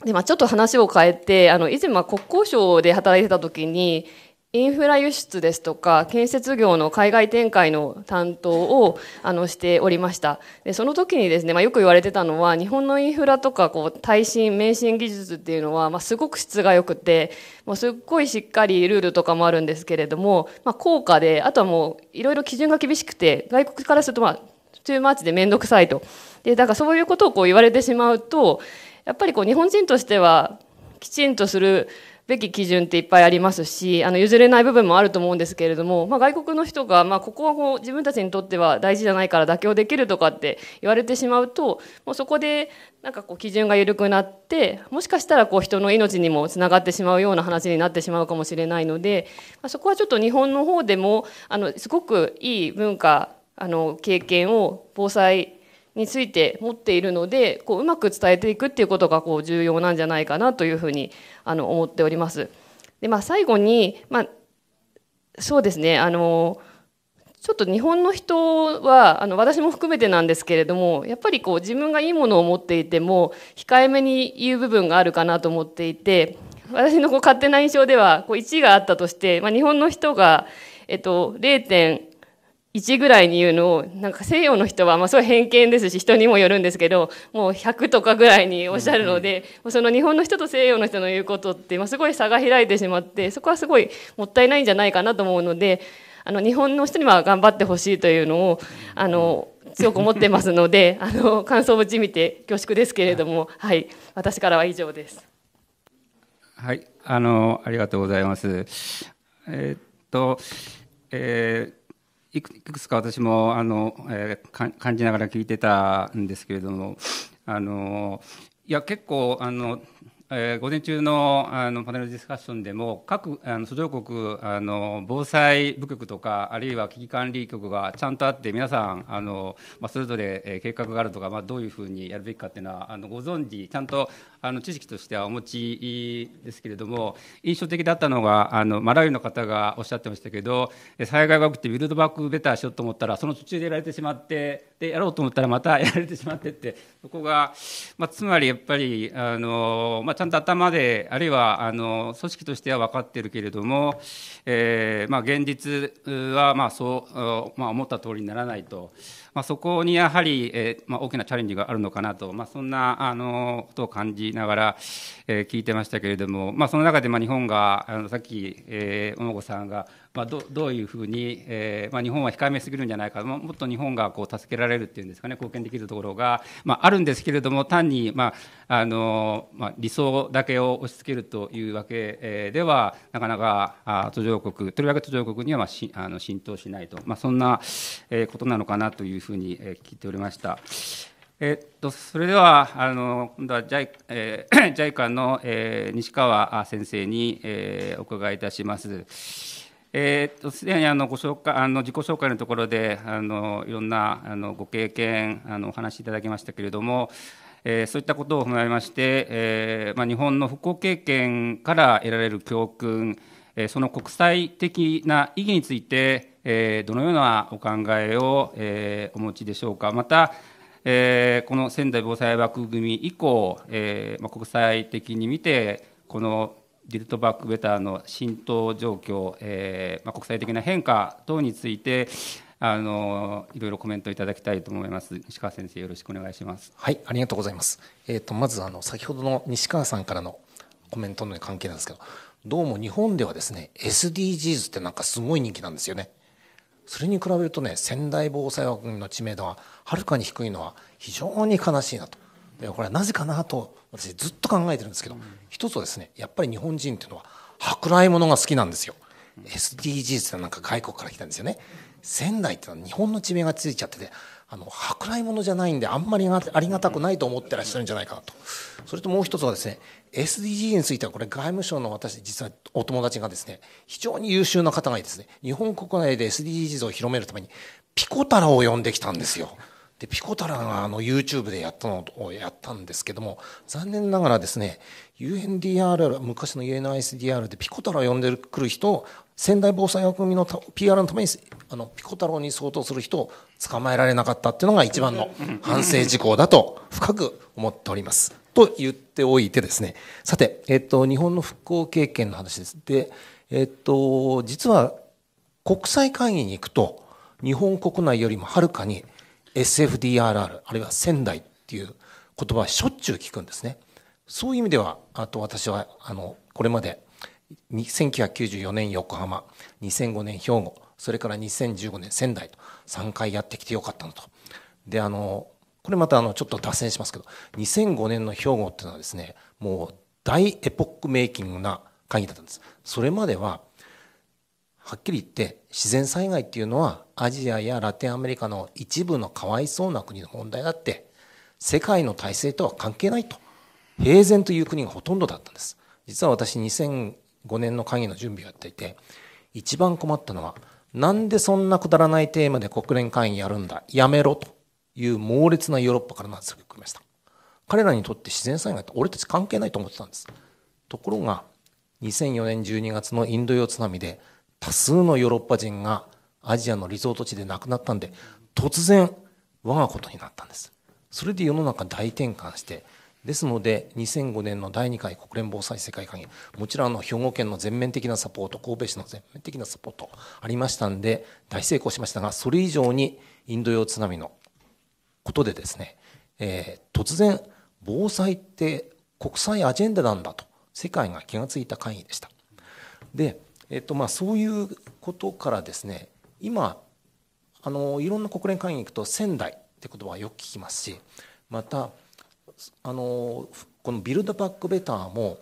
で、まあ、ちょっと話を変えて、あの、以前、まあ、国交省で働いてた時に、インフラ輸出ですとか、建設業の海外展開の担当をあのしておりました。で、その時にですね、まあ、よく言われてたのは、日本のインフラとか、こう、耐震、免震技術っていうのは、まあ、すごく質が良くて、もうすっごいしっかりルールとかもあるんですけれども、まあ、高価で、あとはもう、いろいろ基準が厳しくて、外国からすると、まあ、トゥーマーチでめんどくさいと。で、だからそういうことをこう言われてしまうと、やっぱりこう、日本人としては、きちんとする、べき基準っていっぱいありますしあの譲れない部分もあると思うんですけれども、まあ、外国の人が、まあ、ここはこう自分たちにとっては大事じゃないから妥協できるとかって言われてしまうともうそこでなんかこう基準が緩くなってもしかしたらこう人の命にもつながってしまうような話になってしまうかもしれないので、まあ、そこはちょっと日本の方でもあのすごくいい文化あの経験を防災について持っているのでこううまく伝えていくっていうことがこう重要なんじゃないかなというふうにあの思っております。でまあ、最後に、まあ、そうですねあのちょっと日本の人はあの私も含めてなんですけれどもやっぱりこう自分がいいものを持っていても控えめに言う部分があるかなと思っていて私のこう勝手な印象ではこう1位があったとして、まあ、日本の人が、えっと、0. 1ぐらいに言うのをなんか西洋の人はまあそう偏見ですし人にもよるんですけどもう100とかぐらいにおっしゃるので、その日本の人と西洋の人の言うことってまあすごい差が開いてしまってそこはすごいもったいないんじゃないかなと思うのであの日本の人には頑張ってほしいというのをあの強く思ってますので あの感想をじみて恐縮ですけれども、はい、私からは以上です。はいあのありがとうございます。えー、っと、えーいくつか私もあの、えー、感じながら聞いてたんですけれどもあのいや結構あの、えー、午前中のあのパネルディスカッションでも各あの途上国あの防災部局とかあるいは危機管理局がちゃんとあって皆さんあの、まあ、それぞれ計画があるとか、まあ、どういうふうにやるべきかっていうのはあのご存知ちゃんとあの知識としてはお持ちですけれども印象的だったのがあのマラウイの方がおっしゃってましたけど災害が起きてビルドバックベターしようと思ったらその途中でやられてしまってでやろうと思ったらまた やられてしまってってそこが、まあ、つまりやっぱりあの、まあ、ちゃんと頭であるいはあの組織としては分かってるけれども、えーまあ、現実はまあそう、まあ、思った通りにならないと。まあ、そこにやはり、えーまあ、大きなチャレンジがあるのかなと、まあ、そんなあのことを感じながら、えー、聞いてましたけれども、まあ、その中で、まあ、日本があのさっき、えー、小野子さんがまあ、どどういうふうに、えーまあ、日本は控えめすぎるんじゃないか、もっと日本がこう助けられるっていうんですかね、貢献できるところが、まあ、あるんですけれども、単に、まああのまあ、理想だけを押し付けるというわけ、えでは、なかなかあ途上国、とりわけ途上国には、まあ、しあの浸透しないと、まあ、そんな、えことなのかなというふうに、え聞いておりました。えっと、それではあの今度は JICA、えー、の、えー、西川先生に、えー、お伺いいたします。えすでにあのご紹介あの自己紹介のところであのいろんなあのご経験あのお話しいただきましたけれども、えー、そういったことを踏まえまして、えーまあ、日本の復興経験から得られる教訓、えー、その国際的な意義について、えー、どのようなお考えを、えー、お持ちでしょうかまた、えー、この仙台防災枠組み以降、えーまあ、国際的に見てこのリルトバックベターの浸透状況、えーまあ、国際的な変化等についてあのいろいろコメントいただきたいと思います。西川先生よろしくお願いします。はい、ありがとうございます。えっ、ー、とまずあの先ほどの西川さんからのコメントの関係なんですけど、どうも日本ではですね、SDGs ってなんかすごい人気なんですよね。それに比べるとね、仙台防災枠の知名度ははるかに低いのは非常に悲しいなと。これはなぜかなと私ずっと考えてるんですけど、一つはですねやっぱり日本人っていうのは舶来物が好きなんですよ。SDGs ってなんか外国から来たんですよね。仙台ってのは日本の地名がついちゃっててあの舶来物じゃないんであんまりありがたくないと思ってらっしゃるんじゃないかなとそれともう一つはですね SDG についてはこれ外務省の私実はお友達がですね非常に優秀な方がいいですね日本国内で SDGs を広めるためにピコ太郎を呼んできたんですよでピコ太郎があの YouTube でやったのをやったんですけども残念ながらですね UNDR 昔の UNISDR でピコ太郎を呼んでくる人仙台防災枠組の PR のためにあのピコ太郎に相当する人を捕まえられなかったっていうのが一番の反省事項だと深く思っております。と言っておいてですねさて、えっと、日本の復興経験の話です。で、えっと、実は国際会議に行くと日本国内よりもはるかに SFDRR あるいは仙台っていう言葉はしょっちゅう聞くんですね。そういう意味ではあと私はあのこれまで1994年横浜2005年兵庫それから2015年仙台と3回やってきてよかったのと。であのこれまたあのちょっと脱線しますけど2005年の兵庫っていうのはですねもう大エポックメイキングな会議だったんです。それまでははっきり言って自然災害っていうのはアジアやラテンアメリカの一部のかわいそうな国の問題だって世界の体制とは関係ないと平然という国がほとんどだったんです実は私2005年の会議の準備をやっていて一番困ったのはなんでそんなくだらないテーマで国連会議やるんだやめろという猛烈なヨーロッパからの圧力を受けました彼らにとって自然災害って俺たち関係ないと思ってたんですところが2004年12月のインド洋津波で多数のヨーロッパ人がアジアのリゾート地で亡くなったんで突然我がことになったんですそれで世の中大転換してですので2005年の第2回国連防災世界会議もちろんあの兵庫県の全面的なサポート神戸市の全面的なサポートありましたんで大成功しましたがそれ以上にインド洋津波のことでですね、えー、突然防災って国際アジェンダなんだと世界が気がついた会議でした。でえっとまあ、そういうことからですね今あのいろんな国連会議に行くと仙台って言葉はよく聞きますしまたあのこの「ビルド・バック・ベター」も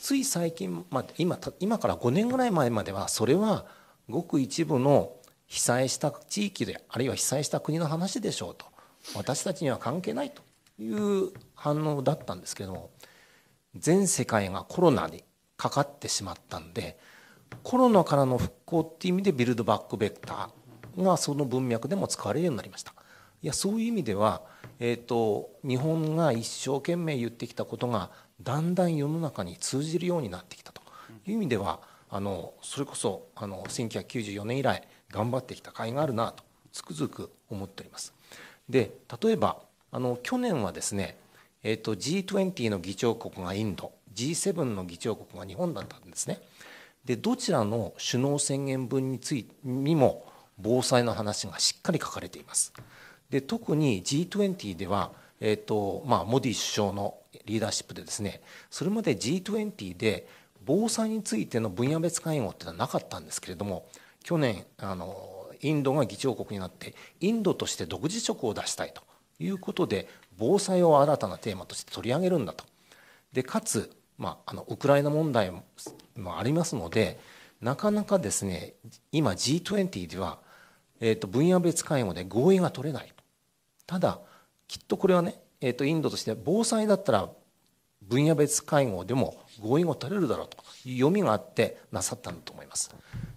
つい最近、まあ、今今から5年ぐらい前まではそれはごく一部の被災した地域であるいは被災した国の話でしょうと私たちには関係ないという反応だったんですけども全世界がコロナにかかってしまったんでコロナからの復興っていう意味でビルドバックベクターがその文脈でも使われるようになりましたいやそういう意味では、えーと、日本が一生懸命言ってきたことがだんだん世の中に通じるようになってきたという意味ではあのそれこそあの1994年以来頑張ってきた甲斐があるなとつくづく思っております。で例えばあの去年はですね、えーと、G20 の議長国がインド G7 の議長国が日本だったんですね。でどちらの首脳宣言文についにも防災の話がしっかり書かれています。で特に G20 では、えーとまあ、モディ首相のリーダーシップでですねそれまで G20 で防災についての分野別会合っていうのはなかったんですけれども去年あのインドが議長国になってインドとして独自色を出したいということで防災を新たなテーマとして取り上げるんだとでかつまあ、あのウクライナ問題もありますのでなかなかですね今 G20 では、えーと、分野別会合で合意が取れないただきっとこれはね、えーと、とインドとして防災だったら分野別会合でも合意が取れるだろうという読みがあってなさったんだと思います。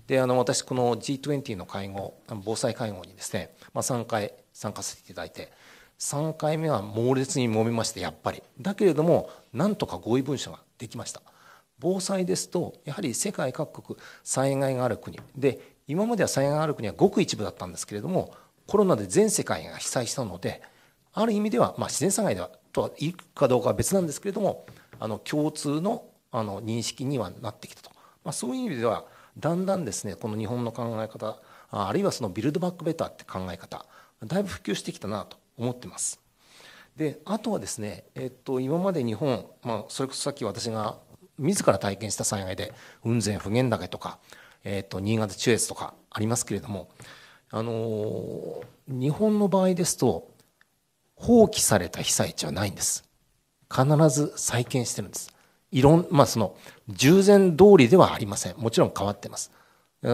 であの私この G20 の会合防災会合にですね、まあ、3回参加させていただいて3回目は猛烈に揉めましてやっぱりだけれどもなんとか合意文書ができました防災ですとやはり世界各国災害がある国で今までは災害がある国はごく一部だったんですけれどもコロナで全世界が被災したのである意味では、まあ、自然災害ではとはいくかどうかは別なんですけれどもあの共通のあの認識にはなってきたと、まあ、そういう意味ではだんだんですねこの日本の考え方あるいはそのビルドバックベターって考え方だいぶ普及してきたなと思ってます。であとはですね、えっと、今まで日本、まあ、それこそさっき私が自ら体験した災害で雲仙普賢岳とか、えっと、新潟中越とかありますけれども、あの日本の場合ですと放棄された被災地はないんです必ず再建してるんですいろんまあその従前通りではありませんもちろん変わってます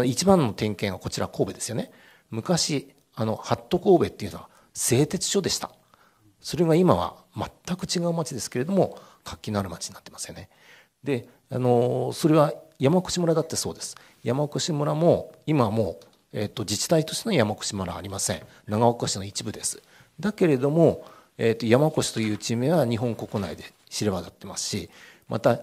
一番の点検はこちら神戸ですよね昔あのハット神戸っていうのは製鉄所でした。それが今は全く違う町ですけれども活気のある町になってますよね。であのそれは山越村だってそうです。山越村も今はもう、えっと、自治体としての山越村はありません長岡市の一部です。だけれども、えっと、と山越という地名は日本国内で知れ渡ってますしまた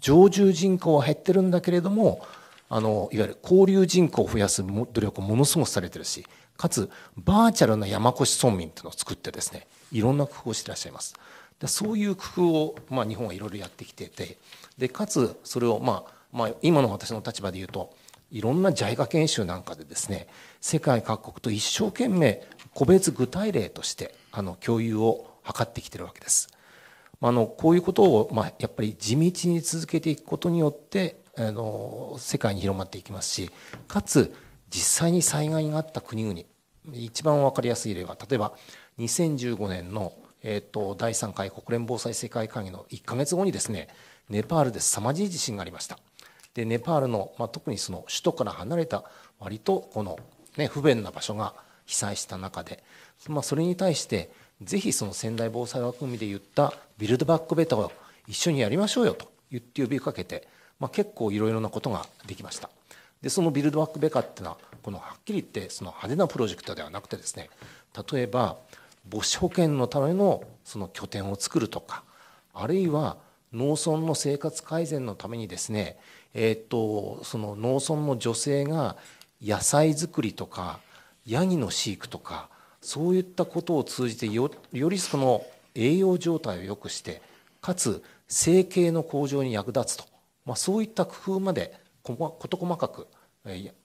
常住人口は減ってるんだけれどもあのいわゆる交流人口を増やす努力をものすごくされてるしかつバーチャルな山越村民というのを作ってですねいろんな工夫をしていらっしゃいます。でそういう工夫を、まあ、日本はいろいろやってきていてでかつそれを、まあ、まあ今の私の立場で言うといろんな JICA 研修なんかでですね世界各国と一生懸命個別具体例としてあの共有を図ってきてるわけです。あのこういうことを、まあ、やっぱり地道に続けていくことによってあの世界に広まっていきますしかつ実際に災害があった国々一番分かりやすい例は例えば2015年の、えーと、第3回国連防災世界会議の1か月後にですねネパールで凄まじい地震がありましたでネパールの、まあ、特にその首都から離れた割とこの、ね、不便な場所が被災した中で、まあ、それに対してぜひその仙台防災枠組みで言ったビルドバックベターを一緒にやりましょうよと言って呼びかけて、まあ、結構いろいろなことができました。でそのビルドバックベカっていうのはこのはっきり言ってその派手なプロジェクトではなくてですね例えば母子保健のためのその拠点を作るとかあるいは農村の生活改善のためにですね、えー、っとその農村の女性が野菜作りとかヤギの飼育とかそういったことを通じてよりその栄養状態を良くしてかつ生計の向上に役立つと、まあ、そういった工夫まで事細かく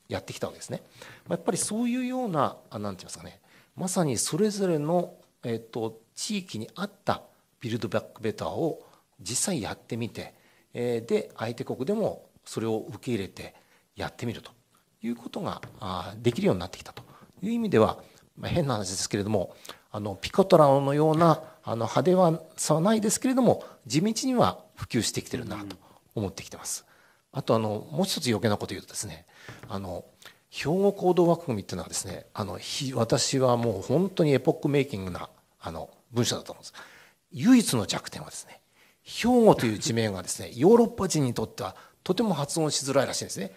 やってきたわけですね。やっぱりそういうような何て言いますかねまさにそれぞれの、えー、と地域に合ったビルドバックベターを実際やってみて、えで相手国でもそれを受け入れてやってみるということができるようになってきたという意味では、ま変な話ですけれどもあのピコトラのようなあの派手はさはないですけれども地道には普及してきてるなと思ってきてます。あとあのもう一つ余計なこと言うとですねあの兵庫行動枠組みっていうのはですねあの私はもう本当にエポックメイキングなあの文章だと思うんです唯一の弱点はですね兵庫という地名がですね ヨーロッパ人にとってはとても発音しづらいらしいんですね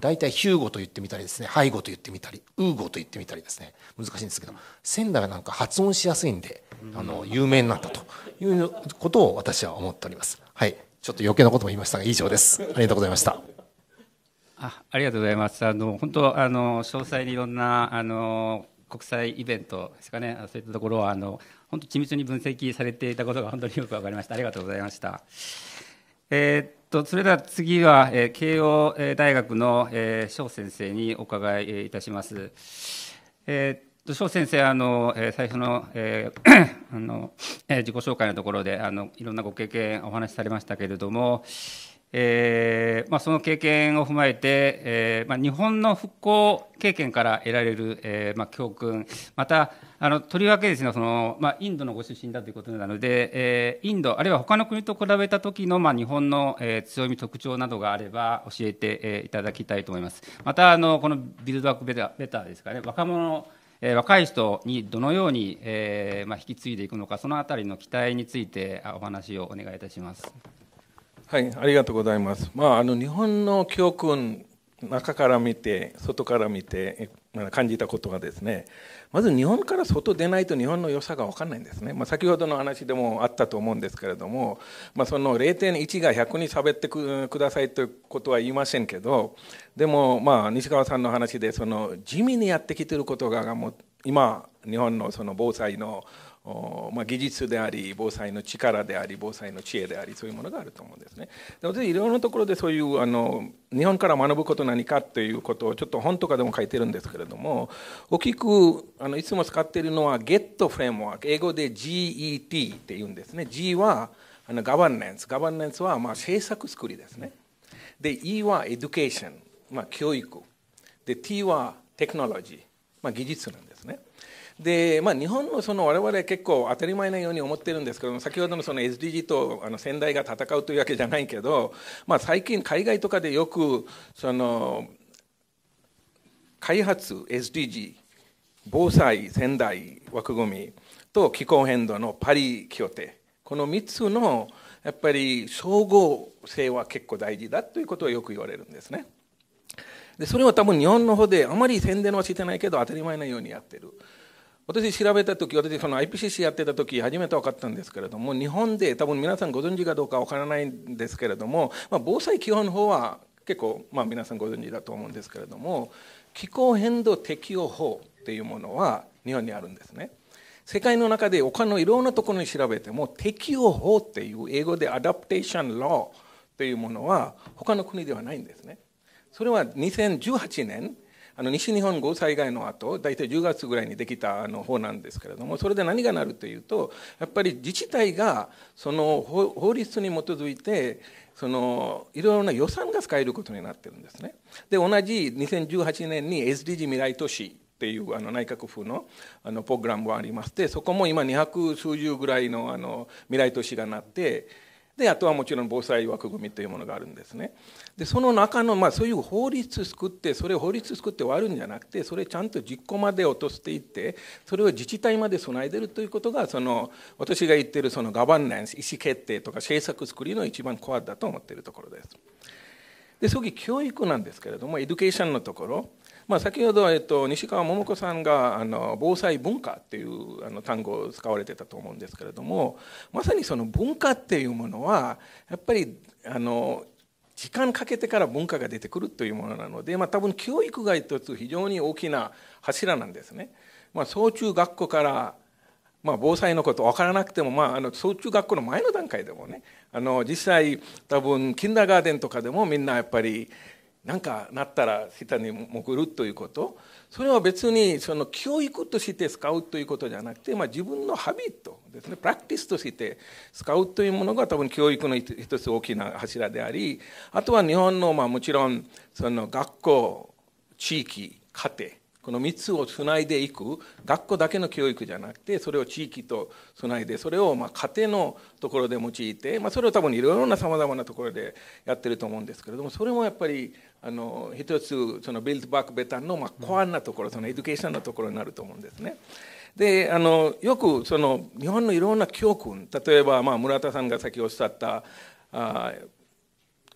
大体ヒューゴと言ってみたりですね背後と言ってみたりウーゴと言ってみたりですね難しいんですけど仙台はなんか発音しやすいんであの有名になったということを私は思っておりますはいちょっと余計なことも言いましたが、以上です。ありがとうございました。あありがとうございます。あの本当あの詳細にいろんなあの国際イベントですかね、そういったところはあの本当緻密に分析されていたことが本当によくわかりました。ありがとうございました。えー、っとそれでは次は、えー、慶応大学の翔、えー、先生にお伺いいたします。えー翔先生あの、えー、最初の,、えー あのえー、自己紹介のところであのいろんなご経験お話しされましたけれども、えーまあ、その経験を踏まえて、えーまあ、日本の復興経験から得られる、えーまあ、教訓またあのとりわけですねその、まあ、インドのご出身だということなので、えー、インドあるいは他の国と比べた時の、まあ、日本の、えー、強み特徴などがあれば教えて、えー、いただきたいと思いますまたあのこのビルドアップベタベターですかね若者えー、若い人にどのように、えーまあ、引き継いでいくのか、そのあたりの期待についてお話をお願いいたします。はい、ありがとうございます。まあ、あの日本の教訓中から見て外から見て感じたことがですねまず日本から外出ないと日本の良さが分かんないんですね、まあ、先ほどの話でもあったと思うんですけれども、まあ、その0.1が100に喋ってくださいということは言いませんけどでもまあ西川さんの話でその地味にやってきてることがもう今日本のその防災のまあ、技術であり防災の力であり防災の知恵でありそういうものがあると思うんですね。なのいろんなところでそういうあの日本から学ぶこと何かということをちょっと本とかでも書いてるんですけれども大きくあのいつも使っているのは GET フレームワーク英語で GET っていうんですね G はあのガバナンスガバナンスはまあ政策作りですねで E はエデュケーション、まあ、教育で T はテクノロジー、まあ、技術なんで、まあ、日本のその我々結構当たり前のように思ってるんですけども先ほどのその SDG とあの先代が戦うというわけじゃないけど、まあ、最近海外とかでよくその開発 SDG 防災仙台枠組みと気候変動のパリ協定この3つのやっぱり総合性は結構大事だということはよく言われるんですね。でそれは多分日本の方であまり宣伝はしてないけど当たり前のようにやってる。私調べた時私その IPCC やってた時初めて分かったんですけれども日本で多分皆さんご存知かどうか分からないんですけれども、まあ、防災基本法は結構、まあ、皆さんご存知だと思うんですけれども気候変動適応法っていうものは日本にあるんですね。世界の中で他のいろんなところに調べても適用法っていう英語でアダプテーションローというものは他の国ではないんですね。それは2018年あの西日本豪雨災害の後大体10月ぐらいにできたあの法なんですけれどもそれで何がなるというとやっぱり自治体がその法律に基づいてそのいろいろな予算が使えることになってるんですね。で同じ2018年に SDG 未来都市っていうあの内閣府のあのプログラムがありましてそこも今200数十ぐらいのあの未来都市がなってであとはもちろん防災枠組みというものがあるんですね。でその中の、まあ、そういう法律作ってそれを法律作って終わるんじゃなくてそれちゃんと実行まで落としていってそれを自治体まで備えてるということがその私が言ってるそのガバナンス意思決定とか政策作りの一番コアだと思っているところです。で次教育なんですけれどもエデュケーションのところまあ、先ほど、えっと、西川桃子さんがあの防災文化っていうあの単語を使われてたと思うんですけれどもまさにその文化っていうものはやっぱりあの時間かけてから文化が出てくるというものなので、まあ、多分教育が一つ非常に大きな柱なんですね。まあ、小中学校からまあ、防災のこと分からなくても、まあ、あの小中学校の前の段階でもねあの実際多分キンダーガーデンとかでもみんなやっぱり何かなったら下に潜るということそれは別にその教育として使うということじゃなくて、まあ、自分のハビットですねプラクティスとして使うというものが多分教育の一つ大きな柱でありあとは日本の、まあ、もちろんその学校地域家庭この3つをつないでいく学校だけの教育じゃなくてそれを地域とつないでそれをま家庭のところで用いて、まあ、それを多分いろいろなさまざまなところでやってると思うんですけれどもそれもやっぱりあの一つそのビルド・バック・ベターのまあコアなところそのエデュケーションのところになると思うんですね。であのよくその日本のいろんな教訓例えばまあ村田さんが先おっしゃったあ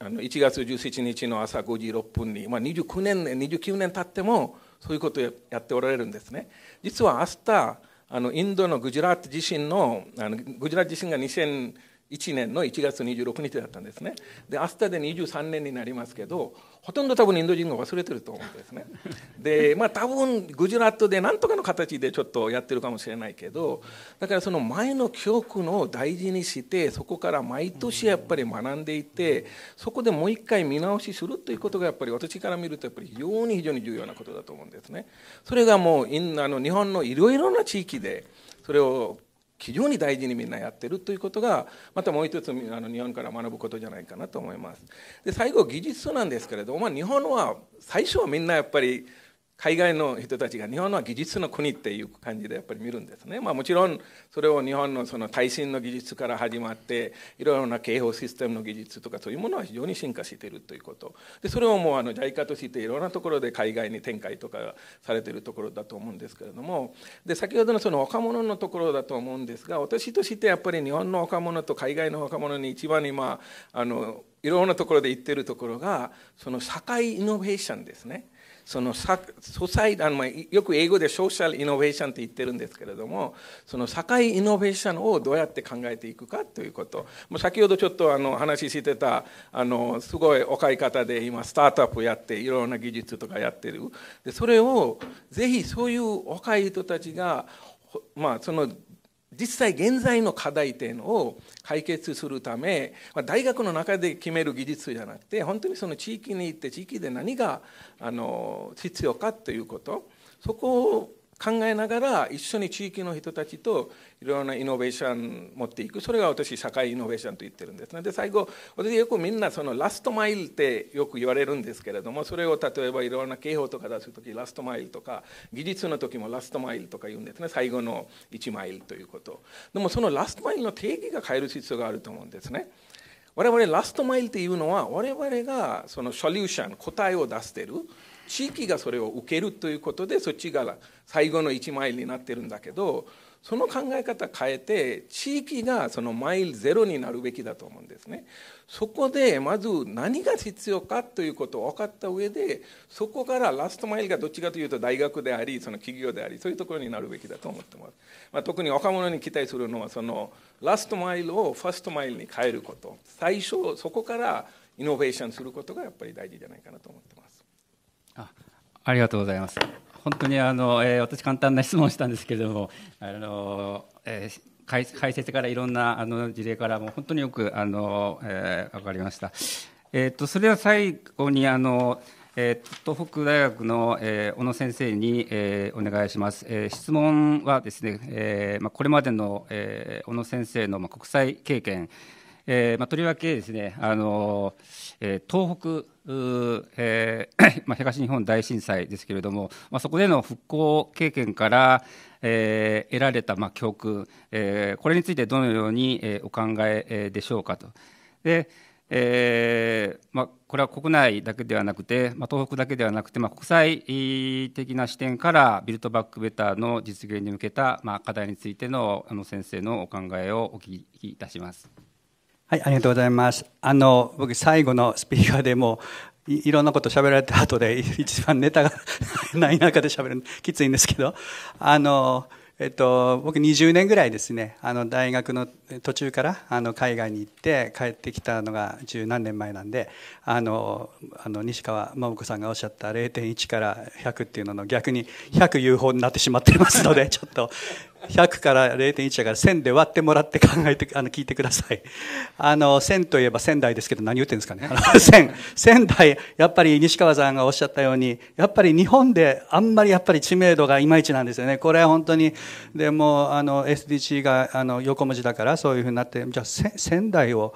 あの1月17日の朝5時6分に、まあ、29年29年経ってもそういうことをやっておられるんですね。実は明日あのインドのグジュラート地震のあのグジュラート地震が2000 1年の1月26日だったんですねで明日で23年になりますけどほとんど多分インド人が忘れてると思うんですねでまあ多分グジュラットで何とかの形でちょっとやってるかもしれないけどだからその前の記憶を大事にしてそこから毎年やっぱり学んでいてそこでもう一回見直しするということがやっぱり私から見るとやっぱり非常に非常に重要なことだと思うんですねそれがもうあの日本のいろいろな地域でそれを非常に大事にみんなやってるということがまたもう一つあの日本から学ぶことじゃないかなと思います。で最後技術なんですけれども、まあ、日本は最初はみんなやっぱり海外の人たちが日本は技術の国っていう感じでやっぱり見るんですね。まあ、もちろんそれを日本のその耐震の技術から始まっていろいろな警報システムの技術とかそういうものは非常に進化しているということでそれをもうあの JICA としていろんなところで海外に展開とかされてるところだと思うんですけれどもで先ほどのその若者のところだと思うんですが私としてやっぱり日本の若者と海外の若者に一番今あのいろんなところで言ってるところがその社会イノベーションですね。そのソサイあのよく英語でソーシャルイノベーションって言ってるんですけれどもその社会イノベーションをどうやって考えていくかということもう先ほどちょっとあの話してたあのすごい若い方で今スタートアップやっていろんな技術とかやってるでそれをぜひそういう若い人たちがまあその実際現在の課題点を解決するため、ま大学の中で決める技術じゃなくて本当にその地域に行って地域で何があの必要かということそこを考えながら一緒に地域の人たちといろんなイノベーション持っていくそれが私社会イノベーションと言ってるんですねで最後私よくみんなそのラストマイルってよく言われるんですけれどもそれを例えばいろんな警報とか出す時ラストマイルとか技術の時もラストマイルとか言うんですね最後の1マイルということでもそのラストマイルの定義が変える必要があると思うんですね我々ラストマイルっていうのは我々がそのソリューション答えを出してる地域がそれを受けるということでそっちが最後の1マイルになってるんだけどその考え方変えて地域がそのマイルゼロになるべきだと思うんですね。そこでまず何が必要かということを分かった上でそこからラストマイルがどっちかというと大学でありその企業でありそういうところになるべきだと思ってます、まあ、特に若者に期待するのはそのラストマイルをファーストマイルに変えること最初そこからイノベーションすることがやっぱり大事じゃないかなと思ってますあありがとうございます。本当にあの、えー、私簡単な質問したんですけれどもあの、えー解説からいろんなあの事例からも本当によくあの、えー、分かりました。えーと、それは最後にあの、えー、東北大学の、えー、小野先生に、えー、お願いします。えー、質問はですね、えーまあ、これまでの、えー、小野先生の、まあ、国際経験、えーまあ、とりわけですね、あのえー、東北、えー まあ、東日本大震災ですけれども、まあ、そこでの復興経験から、えー、得られた、まあ、教訓、えー、これについてどのように、えー、お考えでしょうかと。でえーまあ、これは国内だけではなくて、まあ、東北だけではなくて、まあ、国際的な視点からビルトバックベターの実現に向けた、まあ、課題についてのあの先生のお考えをお聞きいたします。はい、ありがとうございます。あの、僕、最後のスピーカーでもい、いろんなこと喋られた後で、一番ネタがない中で喋るのきついんですけど、あの、えっと、僕20年ぐらいですね、あの、大学の途中から、あの、海外に行って帰ってきたのが十何年前なんで、あの、あの、西川真子さんがおっしゃった0.1から100っていうのの逆に100有法になってしまってますので、ちょっと、100から0.1だから1000で割ってもらって考えて、あの、聞いてください。あの、1000といえば仙台ですけど何言ってんですかね。あの、1000。仙台、やっぱり西川さんがおっしゃったように、やっぱり日本であんまりやっぱり知名度がいまいちなんですよね。これは本当に、でも、あの、s d g が、あの、横文字だからそういうふうになって、じゃあ、仙台を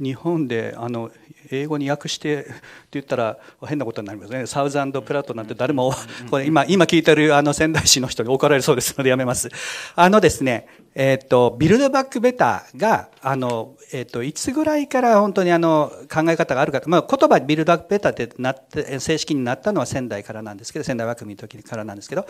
日本で、あの、英語に訳してって言ったら変なことになりますね。サウザンドプラットなんて誰も、これ今、今聞いてるあの仙台市の人に怒られそうですのでやめます。あのですね、えっ、ー、と、ビルドバックベターが、あの、えっ、ー、と、いつぐらいから本当にあの、考え方があるか、と。まあ、言葉ビルドバックベターってなって、正式になったのは仙台からなんですけど、仙台枠組の時からなんですけど、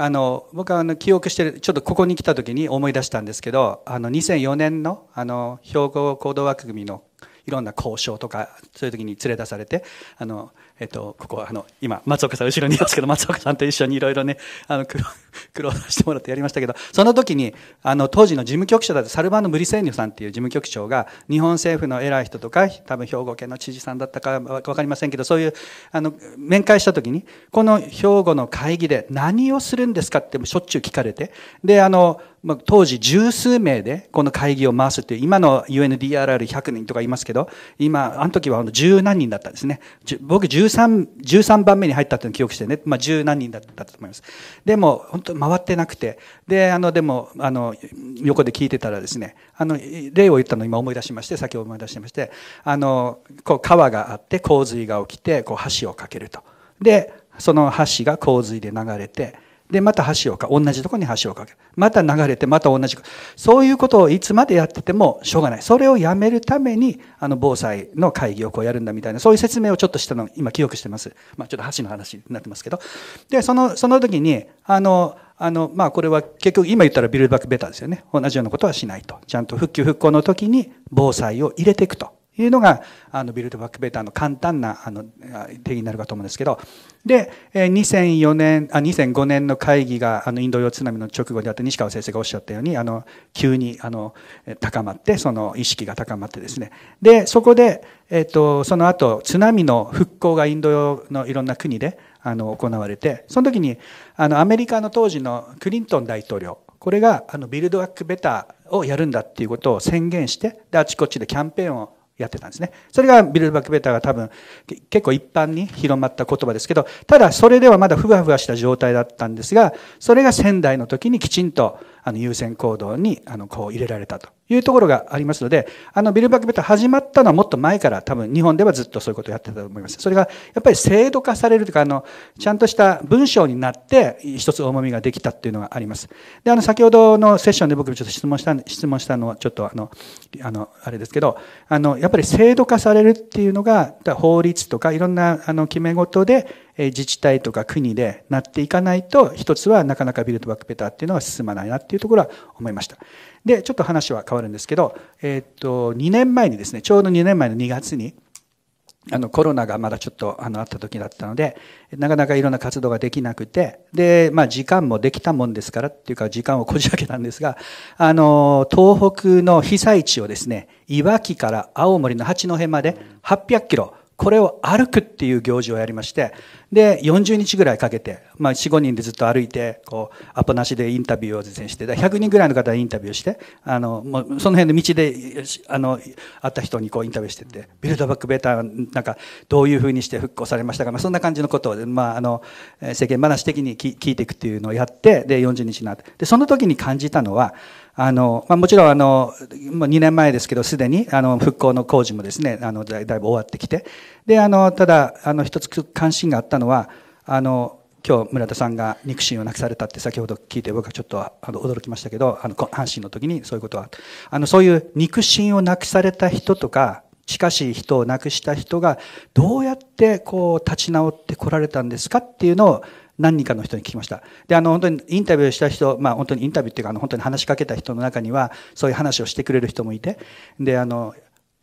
あの僕はあの記憶してるちょっとここに来た時に思い出したんですけどあの2004年のあの兵庫行動枠組のいろんな交渉とかそういう時に連れ出されてあのえっと、ここはあの今松岡さん後ろにいますけど松岡さんと一緒にいろいろねあの苦労 苦労させてもらってやりましたけどその時にあの当時の事務局長だったサルバーノ・ブリセーニさんっていう事務局長が日本政府の偉い人とか多分兵庫県の知事さんだったかわかりませんけどそういうあの面会した時にこの兵庫の会議で何をするんですかってしょっちゅう聞かれてであのまあ、当時十数名でこの会議を回すという、今の UNDRR100 人とかいますけど、今、あの時は十何人だったんですね。僕十 13, 13番目に入ったっていうのを記憶してね、まあ、十何人だったと思います。でも、本当回ってなくて、で、あの、でも、あの、横で聞いてたらですね、あの、例を言ったのを今思い出しまして、先ほど思い出しまして、あの、こう、川があって、洪水が起きて、こう、橋を架けると。で、その橋が洪水で流れて、で、また橋をか、同じとこに橋をかける。また流れて、また同じ。そういうことをいつまでやっててもしょうがない。それをやめるために、あの、防災の会議をこうやるんだみたいな、そういう説明をちょっとしたの、今記憶してます。まあ、ちょっと橋の話になってますけど。で、その、その時に、あの、あの、まあ、これは結局今言ったらビルバックベターですよね。同じようなことはしないと。ちゃんと復旧復興の時に防災を入れていくと。いうのが、あの、ビルドバックベーターの簡単な、あの、定義になるかと思うんですけど、で、2004年、あ、2005年の会議が、あの、インド洋津波の直後であって、西川先生がおっしゃったように、あの、急に、あの、高まって、その意識が高まってですね。で、そこで、えっと、その後、津波の復興がインド洋のいろんな国で、あの、行われて、その時に、あの、アメリカの当時のクリントン大統領、これが、あの、ビルドバックベターをやるんだっていうことを宣言して、で、あちこちでキャンペーンをやってたんですね。それがビル・バクベターが多分結構一般に広まった言葉ですけど、ただそれではまだふわふわした状態だったんですが、それが仙台の時にきちんとあの優先行動にあのこう入れられたというところがありますので、あのビルバックベッド始まったのはもっと前から多分日本ではずっとそういうことをやってたと思います。それがやっぱり制度化されるというか、あの、ちゃんとした文章になって一つ重みができたっていうのがあります。で、あの、先ほどのセッションで僕ちょっと質問した、質問したのはちょっとあの、あの、あれですけど、あの、やっぱり制度化されるっていうのが法律とかいろんなあの決め事で自治体とか国でなっていかないと、一つはなかなかビルドバックベターっていうのは進まないなっていうところは思いました。で、ちょっと話は変わるんですけど、えー、っと、2年前にですね、ちょうど2年前の2月に、あのコロナがまだちょっとあのあった時だったので、なかなかいろんな活動ができなくて、で、まあ時間もできたもんですからっていうか時間をこじ開けたんですが、あの、東北の被災地をですね、いわきから青森の八戸まで800キロ、これを歩くっていう行事をやりまして、で、40日ぐらいかけて、まあ、4、5人でずっと歩いて、こう、アポなしでインタビューを実践して、100人ぐらいの方にインタビューして、あの、もう、その辺の道で、あの、会った人にこう、インタビューしてて、ビルドバックベーター、なんか、どういうふうにして復興されましたか、まあ、そんな感じのことを、まあ、あの、世間話的に聞いていくっていうのをやって、で、40日になって、で、その時に感じたのは、あのまあ、もちろんあの2年前ですけどすでにあの復興の工事もですねあのだいぶ終わってきてであのただあの一つ関心があったのはあの今日村田さんが肉親を亡くされたって先ほど聞いて僕はちょっとあの驚きましたけどあの阪神の時にそういうことはあのそういう肉親を亡くされた人とか近しい人を亡くした人がどうやってこう立ち直ってこられたんですかっていうのを何人かの人に聞きました。で、あの、本当にインタビューした人、まあ、本当にインタビューっていうか、あの、本当に話しかけた人の中には、そういう話をしてくれる人もいて、で、あの、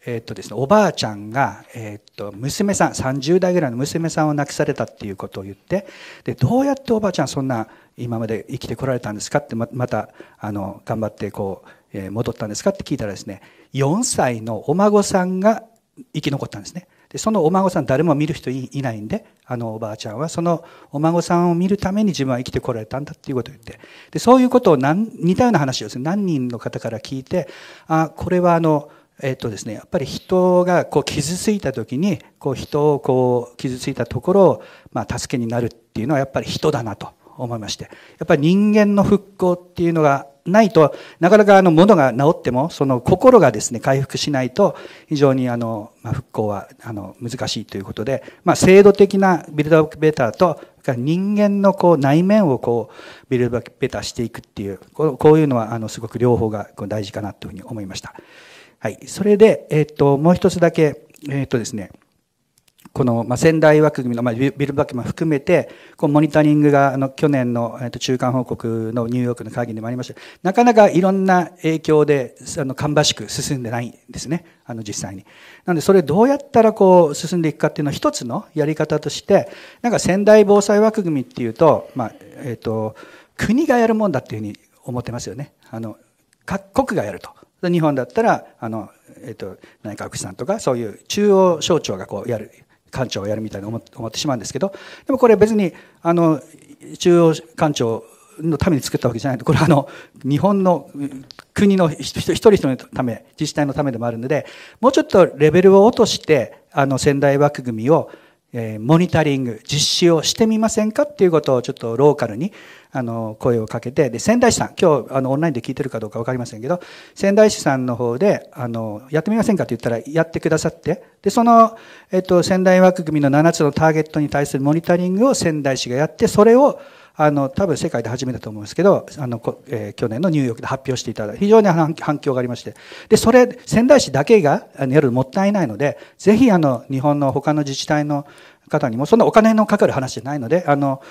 えー、っとですね、おばあちゃんが、えー、っと、娘さん、30代ぐらいの娘さんを亡くされたっていうことを言って、で、どうやっておばあちゃんそんな今まで生きてこられたんですかって、ままた、あの、頑張ってこう、え戻ったんですかって聞いたらですね、4歳のお孫さんが生き残ったんですね。でそのお孫さん誰も見る人いないんであのおばあちゃんはそのお孫さんを見るために自分は生きてこられたんだっていうことを言ってでそういうことを何似たような話をです、ね、何人の方から聞いてあこれはあのえっとですね、やっぱり人がこう傷ついた時にこう人をこう傷ついたところをまあ助けになるっていうのはやっぱり人だなと思いましてやっぱり人間の復興っていうのがないと、なかなかあの物が治っても、その心がですね、回復しないと、非常にあの、まあ、復興はあの難しいということで、まあ、制度的なビルドアップベターと、人間のこう内面をこうビルドアップベターしていくっていう、こういうのはあのすごく両方が大事かなというふうに思いました。はい。それで、えっ、と、もう一つだけ、えっ、とですね、この、まあ、仙台枠組みの、まあ、ビルバックも含めて、こうモニタリングがあの去年の、えっと中間報告のニューヨークの会議でもありました。なかなかいろんな影響で、あの、芳しく進んでないんですね。あの、実際に。なんで、それどうやったらこう進んでいくかっていうのは一つのやり方として、なんか仙台防災枠組みっていうと、まあ、えっ、と、国がやるもんだっていうふうに思ってますよね。あの、各国がやると。日本だったら、あの、えっ、ー、と、内閣府さんとか、そういう中央省庁がこうやる。官庁をやるみたいに思ってしまうんですけどでもこれ別にあの中央官庁のために作ったわけじゃないこれはあの日本の国の一人一人のため自治体のためでもあるのでもうちょっとレベルを落としてあの仙台枠組みをえモニタリング、実施をしてみませんかっていうことをちょっとローカルに、あの、声をかけて、で、仙台市さん、今日、あの、オンラインで聞いてるかどうか分かりませんけど、仙台市さんの方で、あの、やってみませんかって言ったら、やってくださって、で、その、えっと、仙台枠組みの7つのターゲットに対するモニタリングを仙台市がやって、それを、あの多分世界で初めてだと思うんですけどあの、えー、去年のニューヨークで発表していただいて非常に反響がありましてでそれ仙台市だけがやるもったいないのでぜひあの日本の他の自治体の方にも、そんなお金のかかる話じゃないので、あの、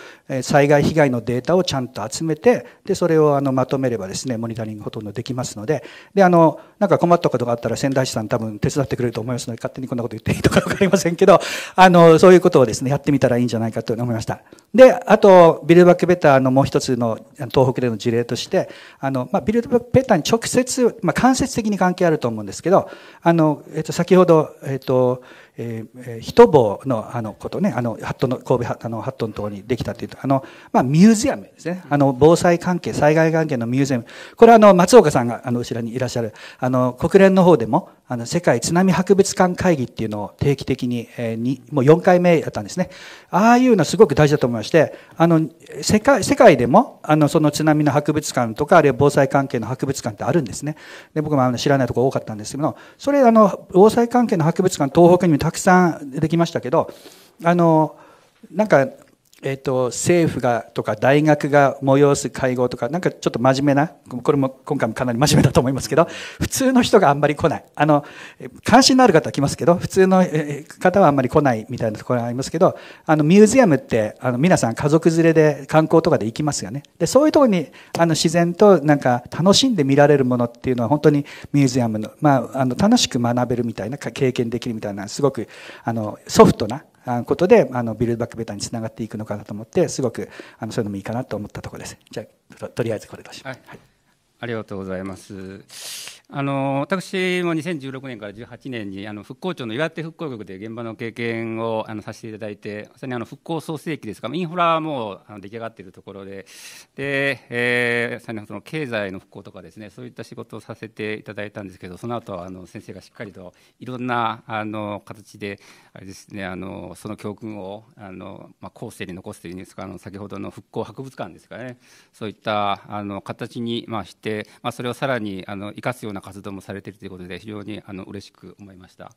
災害被害のデータをちゃんと集めて、で、それをあの、まとめればですね、モニタリングほとんどできますので、で、あの、なんか困ったことがあったら仙台市さん多分手伝ってくれると思いますので、勝手にこんなこと言っていいとかわかりませんけど、あの、そういうことをですね、やってみたらいいんじゃないかと思いました。で、あと、ビルバックベターのもう一つの東北での事例として、あの、まあ、ビルバックベターに直接、まあ、間接的に関係あると思うんですけど、あの、えっと、先ほど、えっと、えー、ヒトのあのことね、あの、ハットの、神戸あのハットの島にできたっていうと、あの、まあ、ミュージアムですね。あの、防災関係、災害関係のミュージアム。これはあの、松岡さんが、あの、後ろにいらっしゃる、あの、国連の方でも、あの、世界津波博物館会議っていうのを定期的に、えー、に、もう4回目やったんですね。ああいうのすごく大事だと思いまして、あの、世界、世界でも、あの、その津波の博物館とか、あるいは防災関係の博物館ってあるんですね。で、僕もあの、知らないとこ多かったんですけど、それ、あの、防災関係の博物館、東北にもたくさん出てきましたけどあのなんかえーと、と政府がとか大学が催す会合とかなんかちょっと真面目なこれも今回もかなり真面目だと思いますけど普通の人があんまり来ないあの関心のある方は来ますけど普通の方はあんまり来ないみたいなところがありますけどあのミュージアムってあの皆さん家族連れで観光とかで行きますよねでそういうところにあの自然となんか楽しんで見られるものっていうのは本当にミュージアムの,、まあ、あの楽しく学べるみたいな経験できるみたいなすごくあのソフトなことであのビルドバックベターにつながっていくのかなと思ってすごくあのそういうのもいいかなと思ったところですじゃとりあえずこれとします、はい、はい、ありがとうございますあの私も2016年から18年にあの復興庁の岩手復興局で現場の経験をあのさせていただいてまさにあの復興創世期ですかインフラはもうあの出来上がっているところでで、えー、さらにその経済の復興とかですねそういった仕事をさせていただいたんですけどその後あの先生がしっかりといろんなあの形であれですねあのその教訓をあの、まあ、後世に残すというんですかあの先ほどの復興博物館ですかねそういったあの形に、まあ、して、まあ、それをさらにあの生かすような活動もされているということで、非常にあの嬉しく思いました。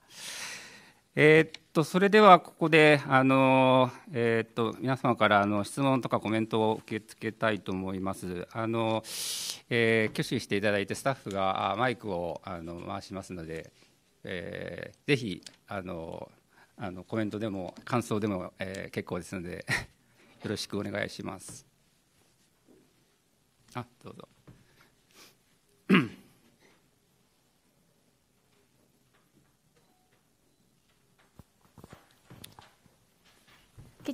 えー、っとそれではここであの、えー、っと皆様からあの質問とかコメントを受け付けたいと思います。あのえー、挙手していただいてスタッフがマイクをあの回しますので、えー、ぜひあのあのコメントでも感想でも、えー、結構ですので よろしくお願いします。あどうぞ。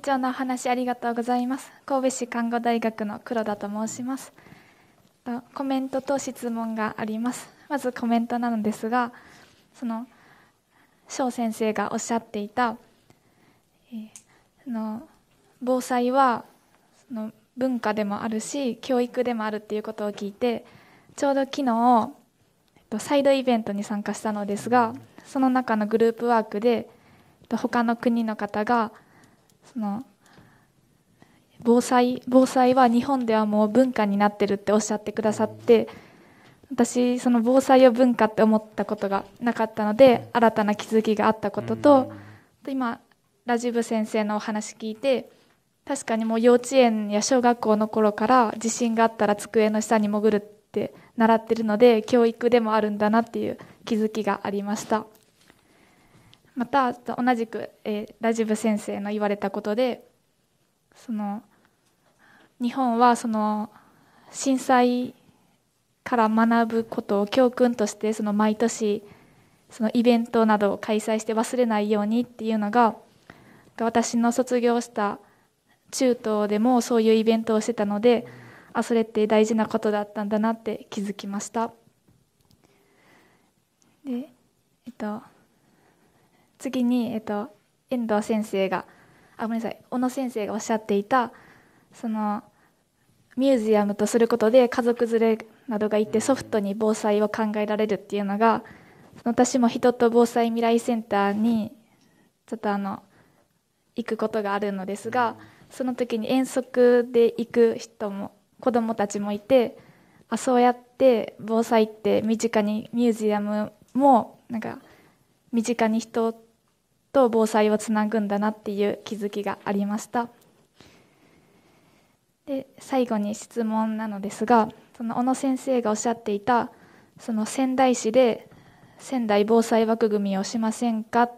貴重なお話ありがとうございます神戸市看護大学の黒田と申しますコメントと質問がありますまずコメントなのですがその翔先生がおっしゃっていた、えー、の防災はその文化でもあるし教育でもあるっていうことを聞いてちょうど昨日、えっと、サイドイベントに参加したのですがその中のグループワークで、えっと、他の国の方がその防災防災は日本ではもう文化になってるっておっしゃってくださって私その防災を文化って思ったことがなかったので新たな気づきがあったことと、今ラジブ先生のお話聞いて確かにもう幼稚園や小学校の頃から地震があったら机の下に潜るって習ってるので教育でもあるんだなっていう気づきがありました。また同じく、えー、ラジブ先生の言われたことでその日本はその震災から学ぶことを教訓としてその毎年そのイベントなどを開催して忘れないようにっていうのが私の卒業した中東でもそういうイベントをしてたのであそれって大事なことだったんだなって気づきました。でえっと次に、えっと、遠藤先生があごめんなさい小野先生がおっしゃっていたそのミュージアムとすることで家族連れなどがいてソフトに防災を考えられるっていうのが私も人と防災未来センターにちょっとあの行くことがあるのですがその時に遠足で行く人も子どもたちもいてあそうやって防災って身近にミュージアムもなんか身近に人と防災をつなぐんだなっていう気づきがありましたで最後に質問なのですがその小野先生がおっしゃっていたその仙台市で仙台防災枠組みをしませんか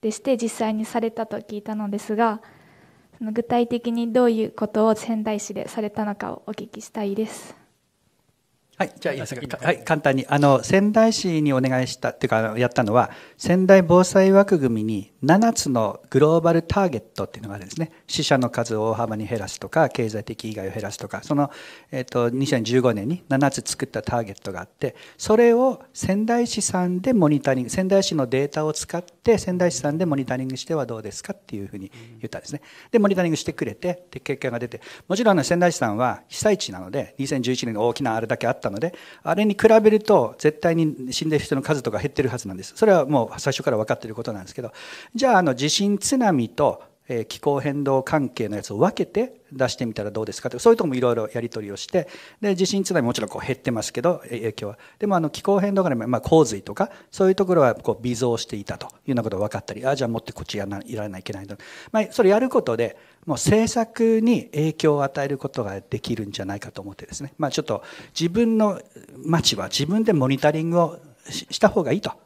でして実際にされたと聞いたのですがその具体的にどういうことを仙台市でされたのかをお聞きしたいです。はい、じゃあすはい、簡単に。あの、仙台市にお願いしたっていうか、やったのは、仙台防災枠組みに7つのグローバルターゲットっていうのがあるんですね。死者の数を大幅に減らすとか、経済的被害を減らすとか、その、えっ、ー、と、2015年に7つ作ったターゲットがあって、それを仙台市さんでモニタリング、仙台市のデータを使っで、て仙台市さんでモニタリングしてはどうですかっていうふうに言ったんですねでモニタリングしてくれてで結果が出てもちろん、の仙台市さんは被災地なので2011年の大きなあれだけあったのであれに比べると絶対に死んでる人の数とか減ってるはずなんですそれはもう最初から分かっていることなんですけどじゃああの地震津波とえ気候変動関係のやつを分けて出してみたらどうですかとそういうとこもいろいろやり取りをしてで地震津波もちろんこう減ってますけど影響はでもあの気候変動から、まあ、洪水とかそういうところはこう微増していたというようなことが分かったりあじゃあもってこっちやいらないといけないと、まあ、それやることでもう政策に影響を与えることができるんじゃないかと思ってですね、まあ、ちょっと自分の町は自分でモニタリングをした方がいいと。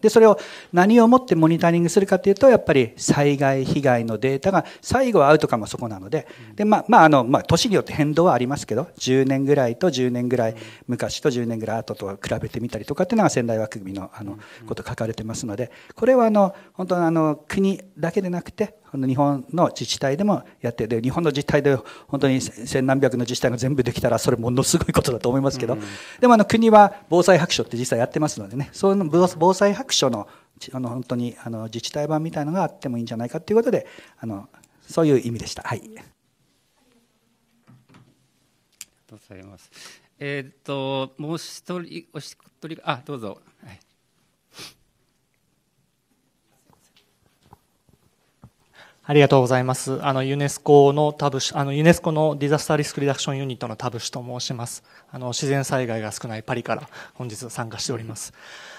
でそれを何をもってモニタリングするかというとやっぱり災害被害のデータが最後はアウトかもそこなので、でまあまああのまあ年によって変動はありますけど10年ぐらいと10年ぐらい昔と10年ぐらい後と比べてみたりとかっていうのが仙台枠組みのあのこと書かれてますのでこれはあの本当はあの国だけでなくて日本の自治体でもやってで日本の自治体で本当に千何百の自治体が全部できたらそれものすごいことだと思いますけど、うんうん、でもあの国は防災白書って実際やってますのでねその防災白書のあの本当にあの自治体版みたいのがあってもいいんじゃないかということであのそういう意味でした。はい、ありがとうございます。えー、っともう一人お一人あどうぞ。ありがとうございます。あの、ユネスコのタブシ、あの、ユネスコのディザスターリスクリダクションユニットのタブシと申します。あの、自然災害が少ないパリから本日参加しております。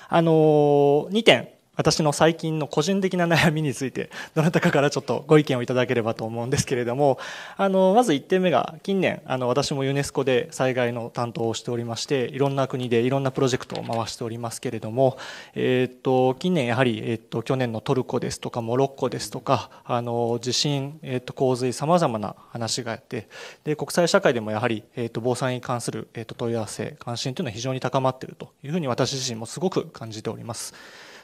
あの、2点私の最近の個人的な悩みについて、どなたかからちょっとご意見をいただければと思うんですけれども、あの、まず1点目が、近年、あの、私もユネスコで災害の担当をしておりまして、いろんな国でいろんなプロジェクトを回しておりますけれども、えっと、近年やはり、えっと、去年のトルコですとか、モロッコですとか、あの、地震、えっと、洪水、様々な話があって、で、国際社会でもやはり、えっと、防災に関する、えっと、問い合わせ、関心というのは非常に高まっているというふうに私自身もすごく感じております。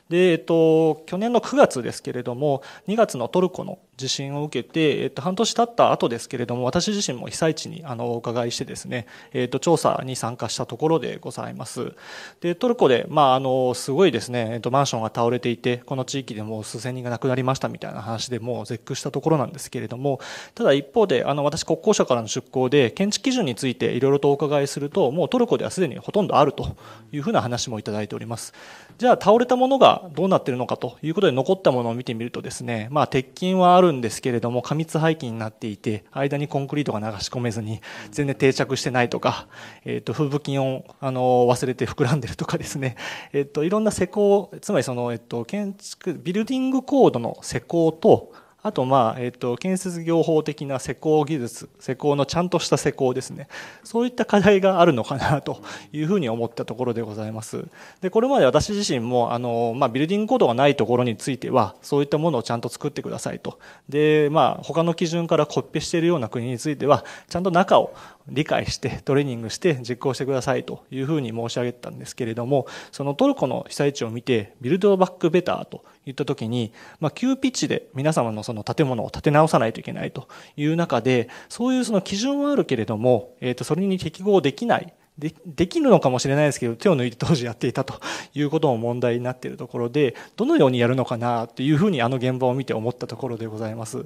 で、えっと、去年の9月ですけれども、2月のトルコの地震を受けて、えっと、半年経った後ですけれども、私自身も被災地にあのお伺いしてですね、えっと、調査に参加したところでございます。で、トルコで、まあ、あの、すごいですね、えっと、マンションが倒れていて、この地域でもう数千人が亡くなりましたみたいな話でもう絶句したところなんですけれども、ただ一方で、あの、私国交省からの出向で、検知基準についていろいろとお伺いすると、もうトルコではすでにほとんどあるというふうな話もいただいております。じゃあ、倒れたものがどうなってるのかということで残ったものを見てみるとですね、まあ、鉄筋はあるんですけれども過密廃棄になっていて間にコンクリートが流し込めずに全然定着してないとか、えー、と風布筋をあの忘れて膨らんでるとかですね、えー、といろんな施工つまりその、えー、と建築ビルディングコードの施工とあと、まあえっと、建設業法的な施工技術施工のちゃんとした施工ですねそういった課題があるのかなというふうに思ったところでございますでこれまで私自身もあの、まあ、ビルディングコードがないところについてはそういったものをちゃんと作ってくださいとで、まあ、他の基準からコッペしているような国についてはちゃんと中を理解してトレーニングして実行してくださいというふうに申し上げたんですけれども、そのトルコの被災地を見て、ビルドバックベターと言った時に、まあ、急ピッチで皆様のその建物を建て直さないといけないという中で、そういうその基準はあるけれども、えっ、ー、と、それに適合できないでできるのかもしれないですけど手を抜いて当時やっていたということも問題になっているところでどのようにやるのかなというふうにあの現場を見て思ったところでございますちょっ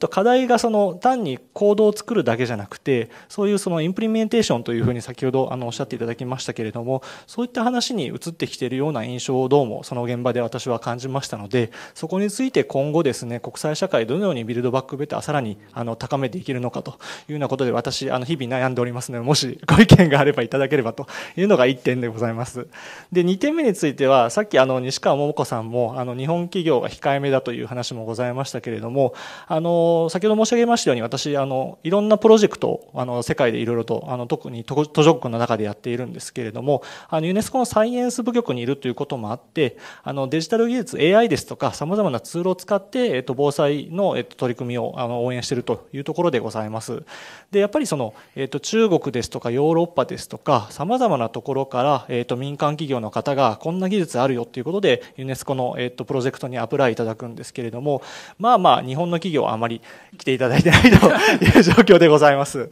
と課題がその単に行動を作るだけじゃなくてそういうそのインプリメンテーションというふうに先ほどあのおっしゃっていただきましたけれどもそういった話に移ってきているような印象をどうもその現場で私は感じましたのでそこについて今後ですね国際社会どのようにビルドバックベターさらにあの高めていけるのかというようなことで私あの日々悩んでおりますのでもしご意見があればいたただければというのが1点でございます。で、2点目については、さっきあの、西川桃子さんも、あの、日本企業が控えめだという話もございましたけれども、あの、先ほど申し上げましたように、私、あの、いろんなプロジェクトを、あの、世界でいろいろと、あの、特に途上国の中でやっているんですけれども、あの、ユネスコのサイエンス部局にいるということもあって、あの、デジタル技術、AI ですとか、様々なツールを使って、えっと、防災の、えっと、取り組みを、あの、応援しているというところでございます。で、やっぱりその、えっと、中国ですとか、ヨーロッパですとか、かさまざまなところから、えー、と民間企業の方がこんな技術あるよっていうことでユネスコの、えー、とプロジェクトにアプライいただくんですけれどもまあまあ日本の企業はあまり来ていただいてないという状況でございます。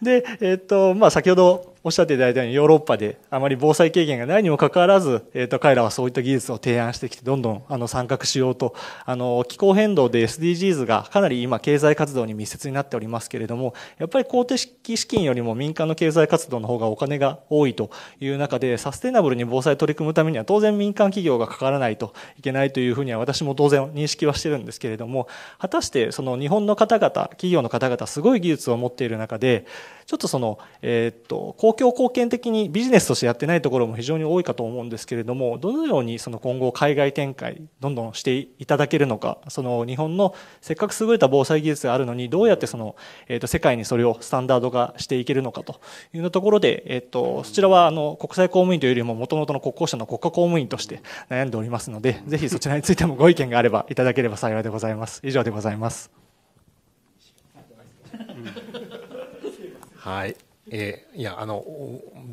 で、えーとまあ、先ほどおっしゃっていただいたようにヨーロッパであまり防災経験がないにもかかわらず、えー、と彼らはそういった技術を提案してきてどんどんあの参画しようとあの気候変動で SDGs がかなり今経済活動に密接になっておりますけれどもやっぱり公的資金よりも民間の経済活動の方がお金が多いという中でサステナブルに防災取り組むためには当然民間企業がかからないといけないというふうには私も当然認識はしてるんですけれども果たしてその日本の方々企業の方々すごい技術を持っている中でちょっとその、えっと、公共貢献的にビジネスとしてやってないところも非常に多いかと思うんですけれども、どのようにその今後海外展開、どんどんしていただけるのか、その日本のせっかく優れた防災技術があるのに、どうやってその、えっと、世界にそれをスタンダード化していけるのかというのところで、えっと、そちらはあの、国際公務員というよりも、もともとの国交省の国家公務員として悩んでおりますので、ぜひそちらについてもご意見があればいただければ幸いでございます。以上でございます。はい。えー、いやあの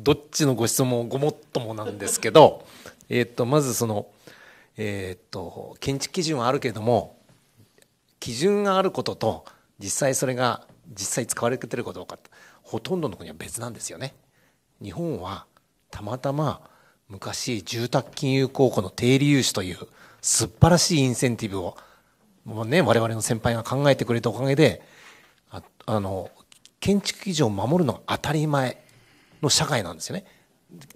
どっちのご質問をごもっともなんですけど、えっとまずそのえっと建築基準はあるけれども基準があることと実際それが実際使われてるかどうかほとんどの国は別なんですよね。日本はたまたま昔住宅金融公庫の定理融資という素晴らしいインセンティブをもうね我々の先輩が考えてくれたおかげでああの建築基準を守るのが当たり前の社会なんですよね。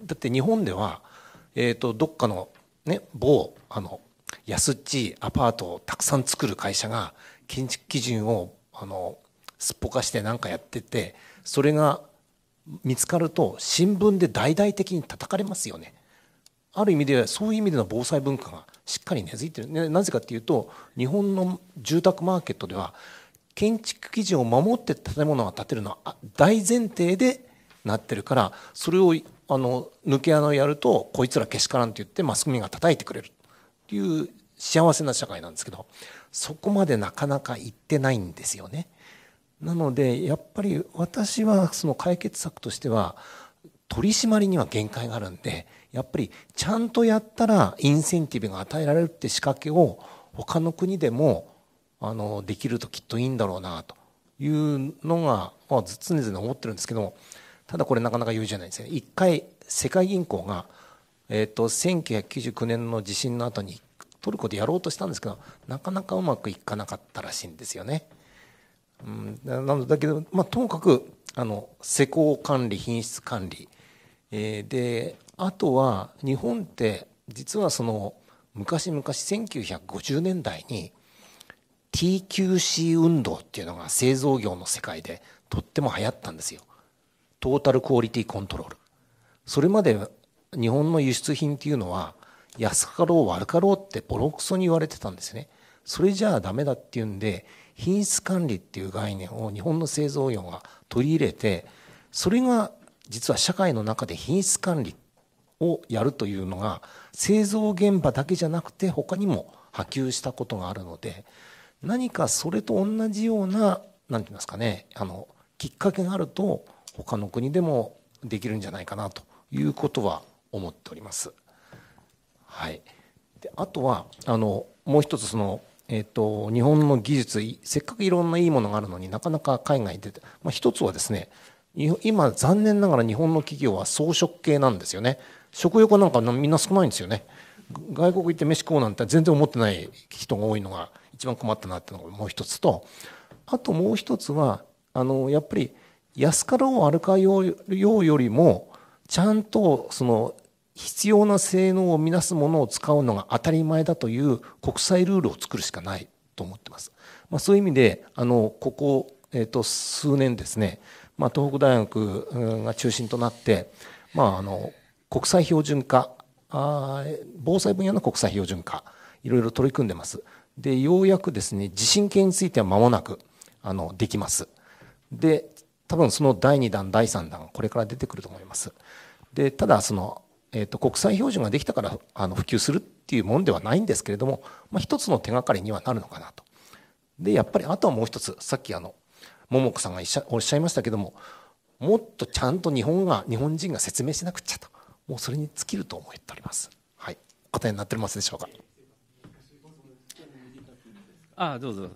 だって日本では、えーと、どっかの、ね、某あの安っちいアパートをたくさん作る会社が建築基準をあのすっぽかして何かやっててそれが見つかると新聞で大々的に叩かれますよね。ある意味ではそういう意味での防災文化がしっかり根付いてる、ね、なぜかっていうと日本の住宅マーケットでは建築基準を守って建物が建てるのは大前提でなってるからそれをあの抜け穴をやるとこいつらけしからんって言ってマスコミが叩いてくれるという幸せな社会なんですけどそこまでなかなか行ってないんですよね。なのでやっぱり私はその解決策としては取り締まりには限界があるんでやっぱりちゃんとやったらインセンティブが与えられるって仕掛けを他の国でもあのできるときっといいんだろうなというのが、まあ、常々思ってるんですけどただこれなかなか言うじゃないですね一回世界銀行が、えーと、と1999年の地震の後にトルコでやろうとしたんですけどなかなかうまくいかなかったらしいんですよね。うん、なのだけど、まあ、ともかくあの施工管理品質管理、えー、であとは日本って実はその昔々1950年代に TQC 運動っていうのが製造業の世界でとっても流行ったんですよ。トータルクオリティコントロール。それまで日本の輸出品っていうのは安かろう悪かろうってボロクソに言われてたんですね。それじゃあダメだっていうんで品質管理っていう概念を日本の製造業が取り入れてそれが実は社会の中で品質管理をやるというのが製造現場だけじゃなくて他にも波及したことがあるので何かそれと同じような何て言いますかねあのきっかけがあると他の国でもできるんじゃないかなということは思っております。はい、であとはあのもう一つその、えーと、日本の技術せっかくいろんないいものがあるのになかなか海外で、まあ、一つはですね今残念ながら日本の企業は草食系なんですよね食欲なんかみんな少ないんですよね外国行って飯食おうなんて全然思ってない人が多いのが一番困ったなっていうのがもう一つと、あともう一つは、あの、やっぱり安かろう悪かようよりも、ちゃんとその必要な性能を生み出すものを使うのが当たり前だという国際ルールを作るしかないと思ってます。まあ、そういう意味で、あの、ここ、えっ、ー、と、数年ですね、まあ、東北大学が中心となって、まあ、あの、国際標準化、あ防災分野の国際標準化、いろいろ取り組んでます。で、ようやくですね、地震計については間もなく、あの、できます。で、多分その第2弾、第3弾、これから出てくると思います。で、ただ、その、えっ、ー、と、国際標準ができたから、あの、普及するっていうもんではないんですけれども、まあ、一つの手がかりにはなるのかなと。で、やっぱり、あとはもう一つ、さっきあの、桃子さんがおっしゃいましたけども、もっとちゃんと日本が、日本人が説明しなくちゃと。もうそれに尽きると思っております。はい。答えになっておりますでしょうか。ああどうぞ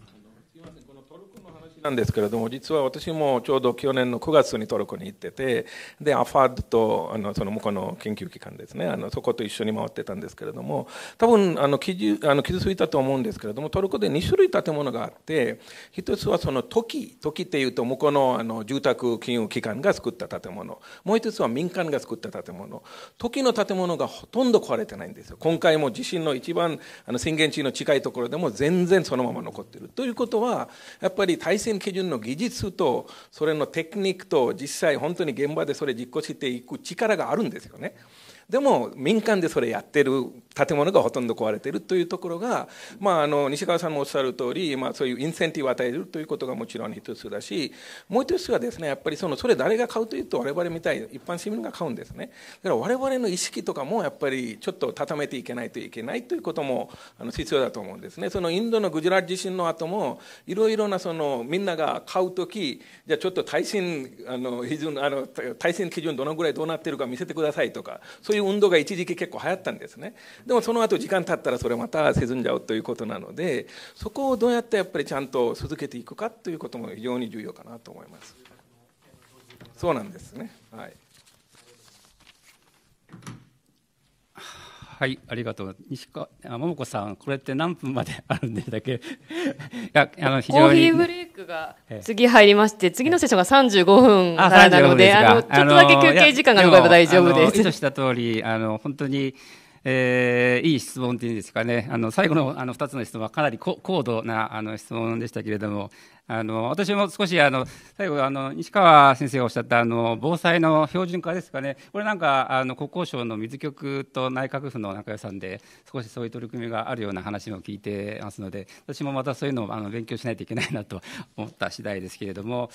なんですけれども実は私もちょうど去年の9月にトルコに行っててでアファードとあのその向こうの研究機関ですねあのそこと一緒に回ってたんですけれども多分あの傷あの傷ついたと思うんですけれどもトルコで2種類建物があって1つはその時時っていうと向こうのあの住宅金融機関が作った建物もう1つは民間が作った建物時の建物がほとんど壊れてないんですよ今回も地震の一番あの震源地の近いところでも全然そのまま残ってるということはやっぱり耐震基準の技術とそれのテクニックと実際本当に現場でそれ実行していく力があるんですよね。でも民間でそれやってる建物がほとんど壊れているというところが、まあ、あの西川さんもおっしゃる通り、まあ、そういうインセンティブを与えるということがもちろん一つだしもう一つはですねやっぱりそのそれ誰が買うというと我々みたい一般市民が買うんですねだから我々の意識とかもやっぱりちょっと畳めていけないといけないということもあの必要だと思うんですねそのインドのグジュラ地震の後もいろいろなそのみんなが買うき、じゃあちょっと耐震あの基準あの耐震基準どのぐらいどうなってるか見せてくださいとかそういう運動が一時期結構流行ったんですねでもその後時間経ったらそれまた沈んじゃうということなのでそこをどうやってやっぱりちゃんと続けていくかということも非常に重要かなと思います。そうなんですね、はいはい、ありがとう。西川あ桃子さん、これって何分まであるんでだけ。いや、あの非常に。コーヒーブレイクが次入りまして、次のセッションが三十五分からなので、あのちょっとだけ休憩時間が残れば大丈夫です。意図した通り、あの本当に。えー、いい質問っていうんですかね、あの最後のあの2つの質問はかなり高度なあの質問でしたけれども、あの私も少しあの最後あの、西川先生がおっしゃったあの防災の標準化ですかね、これなんかあの国交省の水局と内閣府の中屋さんで、少しそういう取り組みがあるような話も聞いてますので、私もまたそういうのをあの勉強しないといけないなと思った次第ですけれども。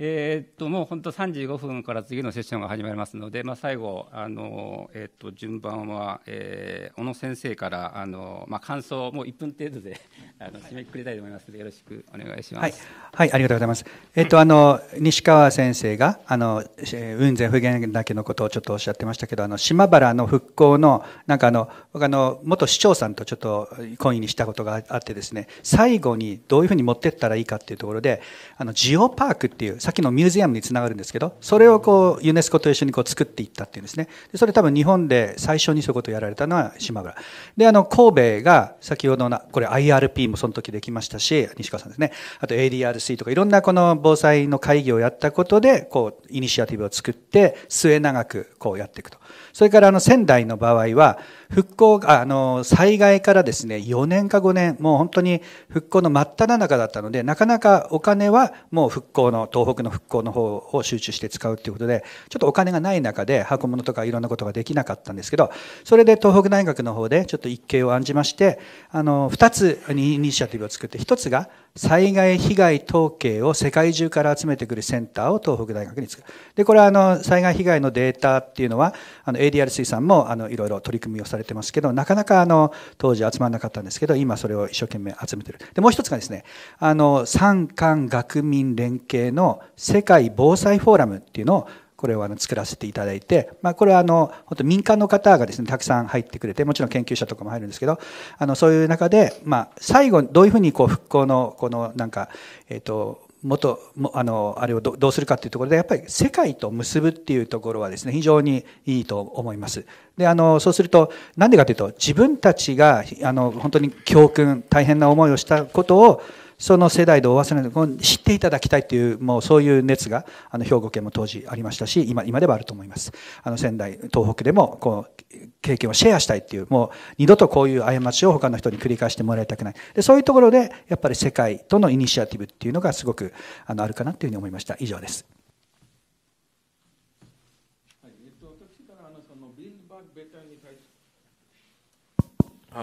えー、っともう本当35分から次のセッションが始まりますので、まあ、最後あの、えー、っと順番は、えー、小野先生からあの、まあ、感想もう1分程度で あの締めくくりたいと思いますのでよろしくお願いします、はい、はい、ありがとうございます、えっとあの西川先生があの雲仙普賢岳のことをちょっとおっしゃってましたけどあの島原の復興のなんかあの僕あの元市長さんとちょっと懇意にしたことがあってですね最後にどういうふうに持っていったらいいかっていうところであのジオパークっていうさっきのミュージアムにつながるんですけどそれをこうユネスコと一緒にこう作っていったっていうんですねでそれ多分日本で最初にそういうことをやられたのは島村であの神戸が先ほどのこれ IRP もその時できましたし西川さんですねあと ADRC とかいろんなこの防災の会議をやったことでこうイニシアティブを作って末永くこうやっていくとそれからあの仙台の場合は復興、あの、災害からですね、4年か5年、もう本当に復興の真っ只中だったので、なかなかお金はもう復興の、東北の復興の方を集中して使うということで、ちょっとお金がない中で箱物とかいろんなことができなかったんですけど、それで東北大学の方でちょっと一計を案じまして、あの、2つにイニシアティブを作って、1つが災害被害統計を世界中から集めてくるセンターを東北大学に作る。で、これはあの、災害被害のデータっていうのは、あの、ADR 水産もあの、いろいろ取り組みをされれてますけど、なかなかあの当時集まらなかったんですけど、今それを一生懸命集めてる。で、もう一つがですね、あの、産官学民連携の世界防災フォーラムっていうのをこれをあの作らせていただいて、まあ、これはあの本当民間の方がですねたくさん入ってくれてもちろん研究者とかも入るんですけどあのそういう中で、まあ、最後どういうふうにこう復興のこのなんか、えっともとあのあれをどうするかというところでやっぱり世界と結ぶっていうところはですね非常にいいと思います。であのそうすると何でかというと自分たちがあの本当に教訓大変な思いをしたことをその世代で終おせなの知っていただきたいというもうそういう熱があの兵庫県も当時ありましたし今今ではあると思いますあの仙台東北でもこう経験をシェアしたいっていうもう二度とこういう過ちを他の人に繰り返してもらいたくないでそういうところでやっぱり世界とのイニシアティブっていうのがすごくあのあるかなというふうに思いました以上です。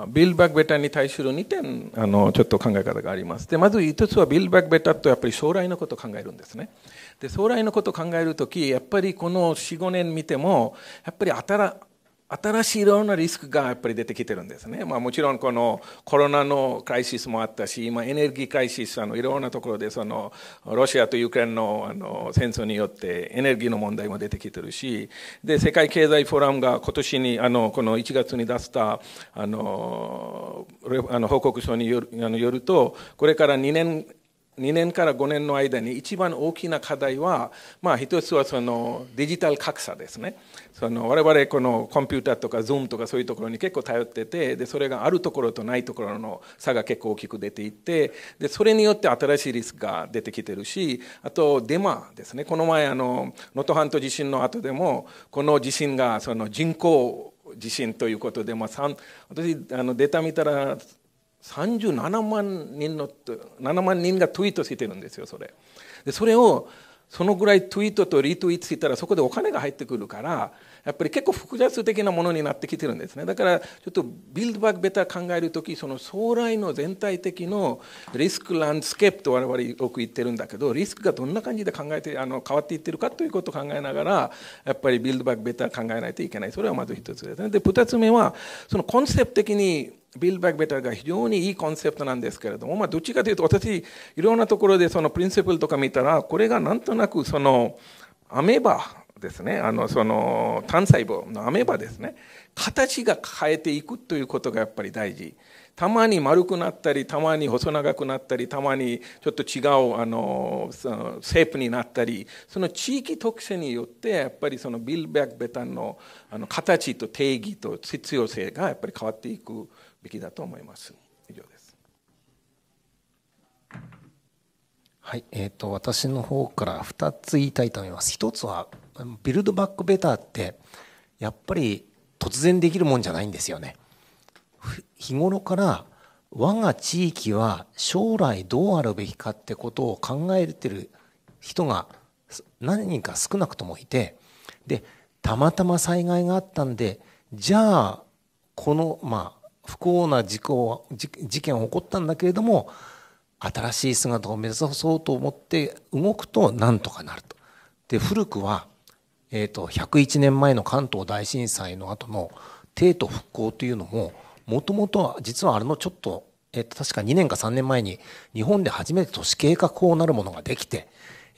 Build Back に対する2点あのちょっと考え方がありますでまず1つはビルバックベタ c とやっぱり将来のことを考えるんですねで将来のことを考えるときやっぱりこの45年見てもやっぱり新しいいろんなリスクがやっぱり出てきてるんですね、まあ、もちろんこのコロナのクライシスもあったし今エネルギークライシスあのいろんなところでそのロシアとウクレンのあの戦争によってエネルギーの問題も出てきてるしで世界経済フォーラムが今年にあのこの1月に出したあのあの報告書によるあのよるとこれから2年2年から5年の間に一番大きな課題は、まあ、一つはそのデジタル格差ですねその我々このコンピューターとか Zoom とかそういうところに結構頼っててでそれがあるところとないところの差が結構大きく出ていてでそれによって新しいリスクが出てきてるしあとデマですねこの前能登半島地震の後でもこの地震がその人口地震ということで、まあ、私あのデータ見たら37万人の7万人がツイートしてるんですよそれでそれをそのぐらいツイートとリツイートしたらそこでお金が入ってくるからやっぱり結構複雑的なものになってきてるんですねだからちょっとビルドバックベター考える時その将来の全体的のリスクランスケープと我々よく言ってるんだけどリスクがどんな感じで考えてあの変わっていってるかということを考えながらやっぱりビルドバックベター考えないといけないそれはまず一つですねで2つ目はそのコンセプト的にビルバックベターが非常にいいコンセプトなんですけれども、まあ、どっちかというと私、いろんなところでそのプリンシプルとか見たら、これがなんとなくその、アメーバですね、あの、その、単細胞のアメーバですね、形が変えていくということがやっぱり大事。たまに丸くなったり、たまに細長くなったり、たまにちょっと違う、あの、そのセープになったり、その地域特性によって、やっぱりそのビルバックベタのあの形と定義と必要性がやっぱり変わっていく。べきだと思います以上ですはいえーと、私の方から2つ言いたいと思います1つはビルドバックベターってやっぱり突然できるもんじゃないんですよね日頃から我が地域は将来どうあるべきかってことを考えてる人が何人か少なくともいてでたまたま災害があったんでじゃあこのまあ不幸な事故事件は起こったんだけれども新しい姿を目指そうと思って動くとなんとかなると。で古くは、えーと、101年前の関東大震災の後の帝都復興というのももともとは実はあれのちょっと,、えーと、確か2年か3年前に日本で初めて都市計画法なるものができて、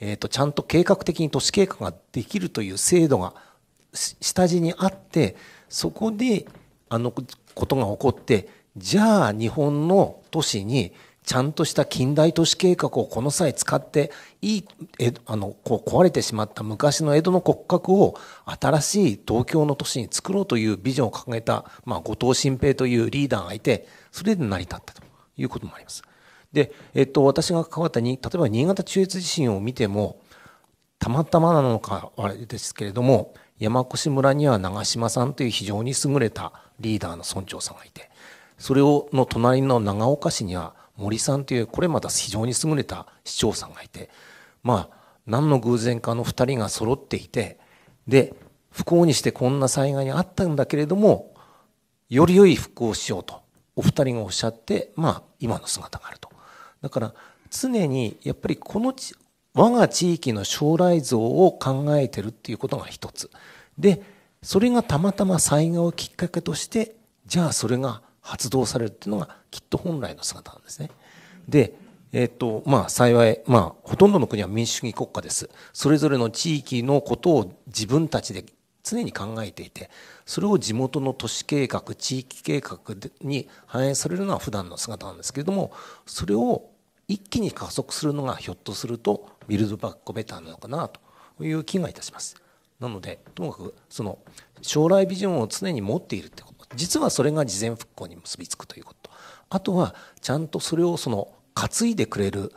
えーとちゃんと計画的に都市計画ができるという制度が下地にあってそこであのことが起こって、じゃあ日本の都市にちゃんとした近代都市計画をこの際使っていい、えあの、こう壊れてしまった昔の江戸の骨格を新しい東京の都市に作ろうというビジョンを掲げた、まあ、後藤新平というリーダーがいて、それで成り立ったということもあります。で、えっと、私が関わったに、例えば新潟中越地震を見ても、たまたまなのか、あれですけれども、山越村には長島さんという非常に優れたリーダーの村長さんがいてそれをの隣の長岡市には森さんというこれまた非常に優れた市長さんがいてまあ何の偶然かの二人が揃っていてで不幸にしてこんな災害にあったんだけれどもより良い復興をしようとお二人がおっしゃってまあ今の姿があるとだから常にやっぱりこの我が地域の将来像を考えてるっていうことが一つでそれがたまたま災害をきっかけとしてじゃあそれが発動されるっていうのがきっと本来の姿なんですね。で、えっ、ー、と、まあ幸い、まあほとんどの国は民主主義国家です。それぞれの地域のことを自分たちで常に考えていて、それを地元の都市計画、地域計画に反映されるのは普段の姿なんですけれども、それを一気に加速するのがひょっとするとビルドバックベターなのかなという気がいたします。なのでともかくその将来ビジョンを常に持っているってこと実はそれが事前復興に結びつくということあとはちゃんとそれをその担いでくれる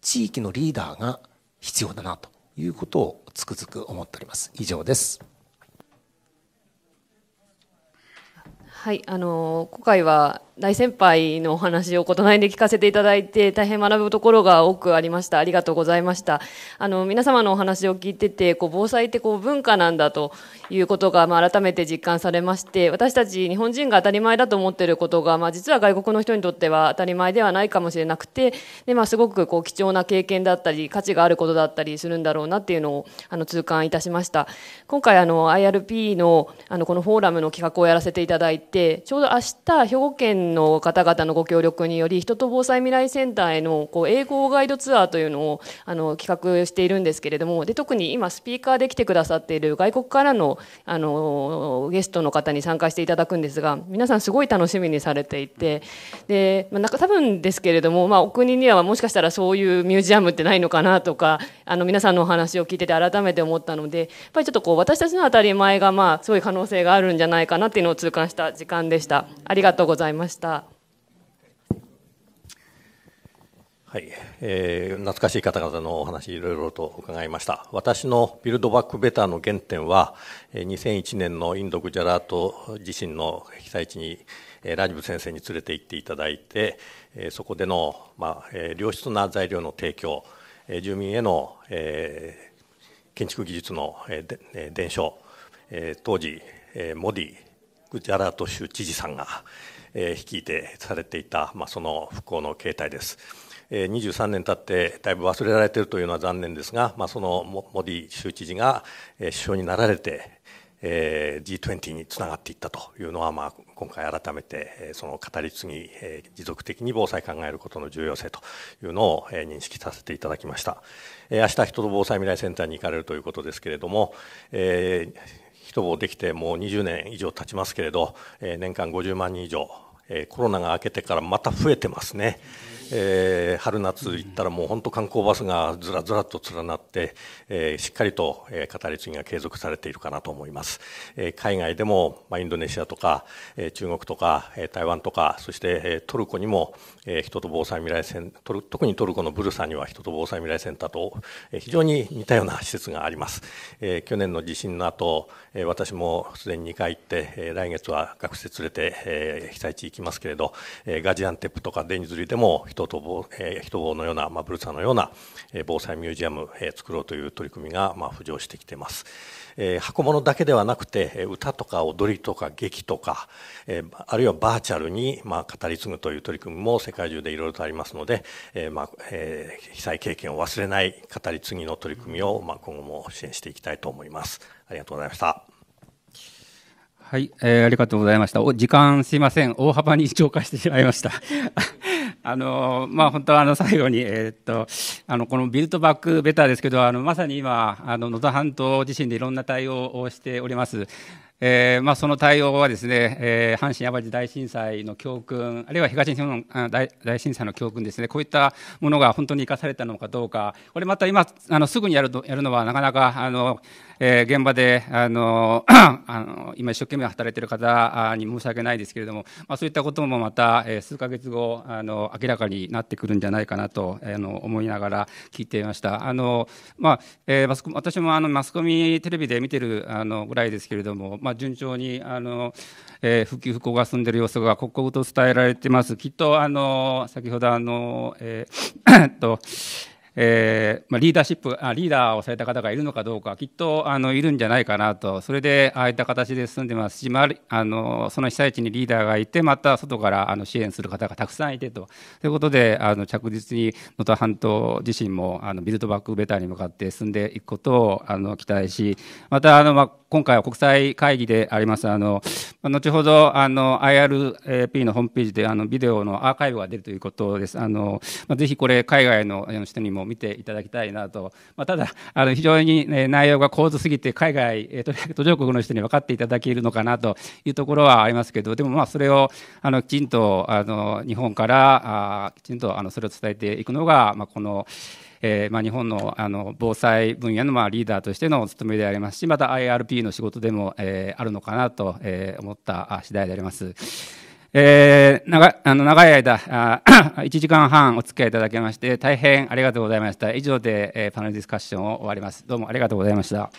地域のリーダーが必要だなということをつくづく思っております以上ですはいあの今回は大先輩のお話をことないで聞かせていただいて、大変学ぶところが多くありました。ありがとうございました。あの、皆様のお話を聞いてて、こう、防災ってこう、文化なんだということが、まあ、改めて実感されまして、私たち日本人が当たり前だと思っていることが、まあ、実は外国の人にとっては当たり前ではないかもしれなくて、で、まあ、すごくこう、貴重な経験だったり、価値があることだったりするんだろうなっていうのを、あの、痛感いたしました。今回、あの、IRP の、あの、このフォーラムの企画をやらせていただいて、ちょうど明日、兵庫県の方々のご協力により人と防災未来センターへのこう英語ガイドツアーというのをあの企画しているんですけれどもで特に今スピーカーで来てくださっている外国からのあのゲストの方に参加していただくんですが皆さんすごい楽しみにされていてで、まあ、なんか多分ですけれども、まあ、お国にはもしかしたらそういうミュージアムってないのかなとかあの皆さんのお話を聞いてて改めて思ったのでやっぱりちょっとこう私たちの当たり前がまあすごい可能性があるんじゃないかなっていうのを痛感した時間でした。ありがとうございました。はい、えー、懐かしい方々のお話いろいろと伺いました私のビルドバックベターの原点は2001年のインドグジャラート地震の被災地にラジブ先生に連れて行っていただいてそこでの、まあ、良質な材料の提供住民への、えー、建築技術の伝承当時モディグジャラート州知事さんがえ率いてされていた、まあ、その復興の形態です。23年経ってだいぶ忘れられているというのは残念ですが、まあ、そのモディ州知事が首相になられて、G20 につながっていったというのは、まあ、今回改めてその語り継ぎ、持続的に防災考えることの重要性というのを、認識させていただきました、明日人と防災未来センターに行かれるということですけれども、えーもできてもう20年以上経ちますけれど、えー、年間50万人以上、えー、コロナが明けてからまた増えてますね。うんえー、春夏行ったらもう本当観光バスがずらずらと連なって、えー、しっかりと、えー、語り継ぎが継続されているかなと思います、えー、海外でも、まあ、インドネシアとか、えー、中国とか、えー、台湾とかそして、えー、トルコにも、えー、人と防災未来セントル特にトルコのブルサには人と防災未来センターと、えー、非常に似たような施設があります、えー、去年の地震の後、えー、私もすでに2回行って、えー、来月は学生連れて、えー、被災地行きますけれど、えー、ガジアンテップとかデニズリでも人人と棒、えー、人棒のような、まあ、ブルサのような、えー、防災ミュージアム、えー、作ろうという取り組みが、まあ、浮上してきてます、えー、箱物だけではなくて歌とか踊りとか劇とか、えー、あるいはバーチャルに、まあ、語り継ぐという取り組みも世界中でいろいろとありますので、えーまあえー、被災経験を忘れない語り継ぎの取り組みを、まあ、今後も支援していきたいと思いますありがとうございましたはい、えー、ありがとうございました。お時間すいません。大幅に超過してしまいました。あのまあ、本当はあの最後に、えー、っとあのこのビルトバックベターですけどあのまさに今あの能登半島地震でいろんな対応をしております。えーまあ、その対応はですね、えー、阪神・淡路大震災の教訓、あるいは東日本大大震災の教訓ですね、こういったものが本当に生かされたのかどうか、これまた今、あのすぐにやるやるのはなかなかあのえー、現場で、あの あの今一生懸命働いている方に申し訳ないですけれども、まあ、そういったこともまた、えー、数か月後あの明らかになってくるんじゃないかなと、えー、の思いながら聞いていました。あのまあえー、私もあのマスコミテレビで見てるあのぐらいですけれども、まあ、順調にあの、えー、復旧復興が進んでいる様子が刻々と伝えられています。きっとあの先ほどあの、えー とえー、まあ、リーダーシップあリーダーをされた方がいるのかどうかきっとあのいるんじゃないかなとそれでああいった形で進んでますし、まあ、あのその被災地にリーダーがいてまた外からあの支援する方がたくさんいてとということであの着実に能登半島自身もあのビルドバックベターに向かって進んでいくことをあの期待しまたあの、まあ今回は国際会議であります、あの後ほどあの IRP のホームページであのビデオのアーカイブが出るということです、あのぜひこれ、海外の人にも見ていただきたいなと、まあ、ただ、あの非常に、ね、内容が構図すぎて、海外、途上国の人に分かっていただけるのかなというところはありますけど、でもまあそれをあのきちんとあの日本からあきちんとあのそれを伝えていくのが、まあ、この。えー、まあ、日本のあの防災分野のまあリーダーとしてのお務めでありますし、また IRP の仕事でも、えー、あるのかなと、えー、思った次第であります。えー、長あの長い間あ、1 時間半お付き合いいただきまして、大変ありがとうございました。以上で、えー、パネルディスカッションを終わります。どうもありがとうございました。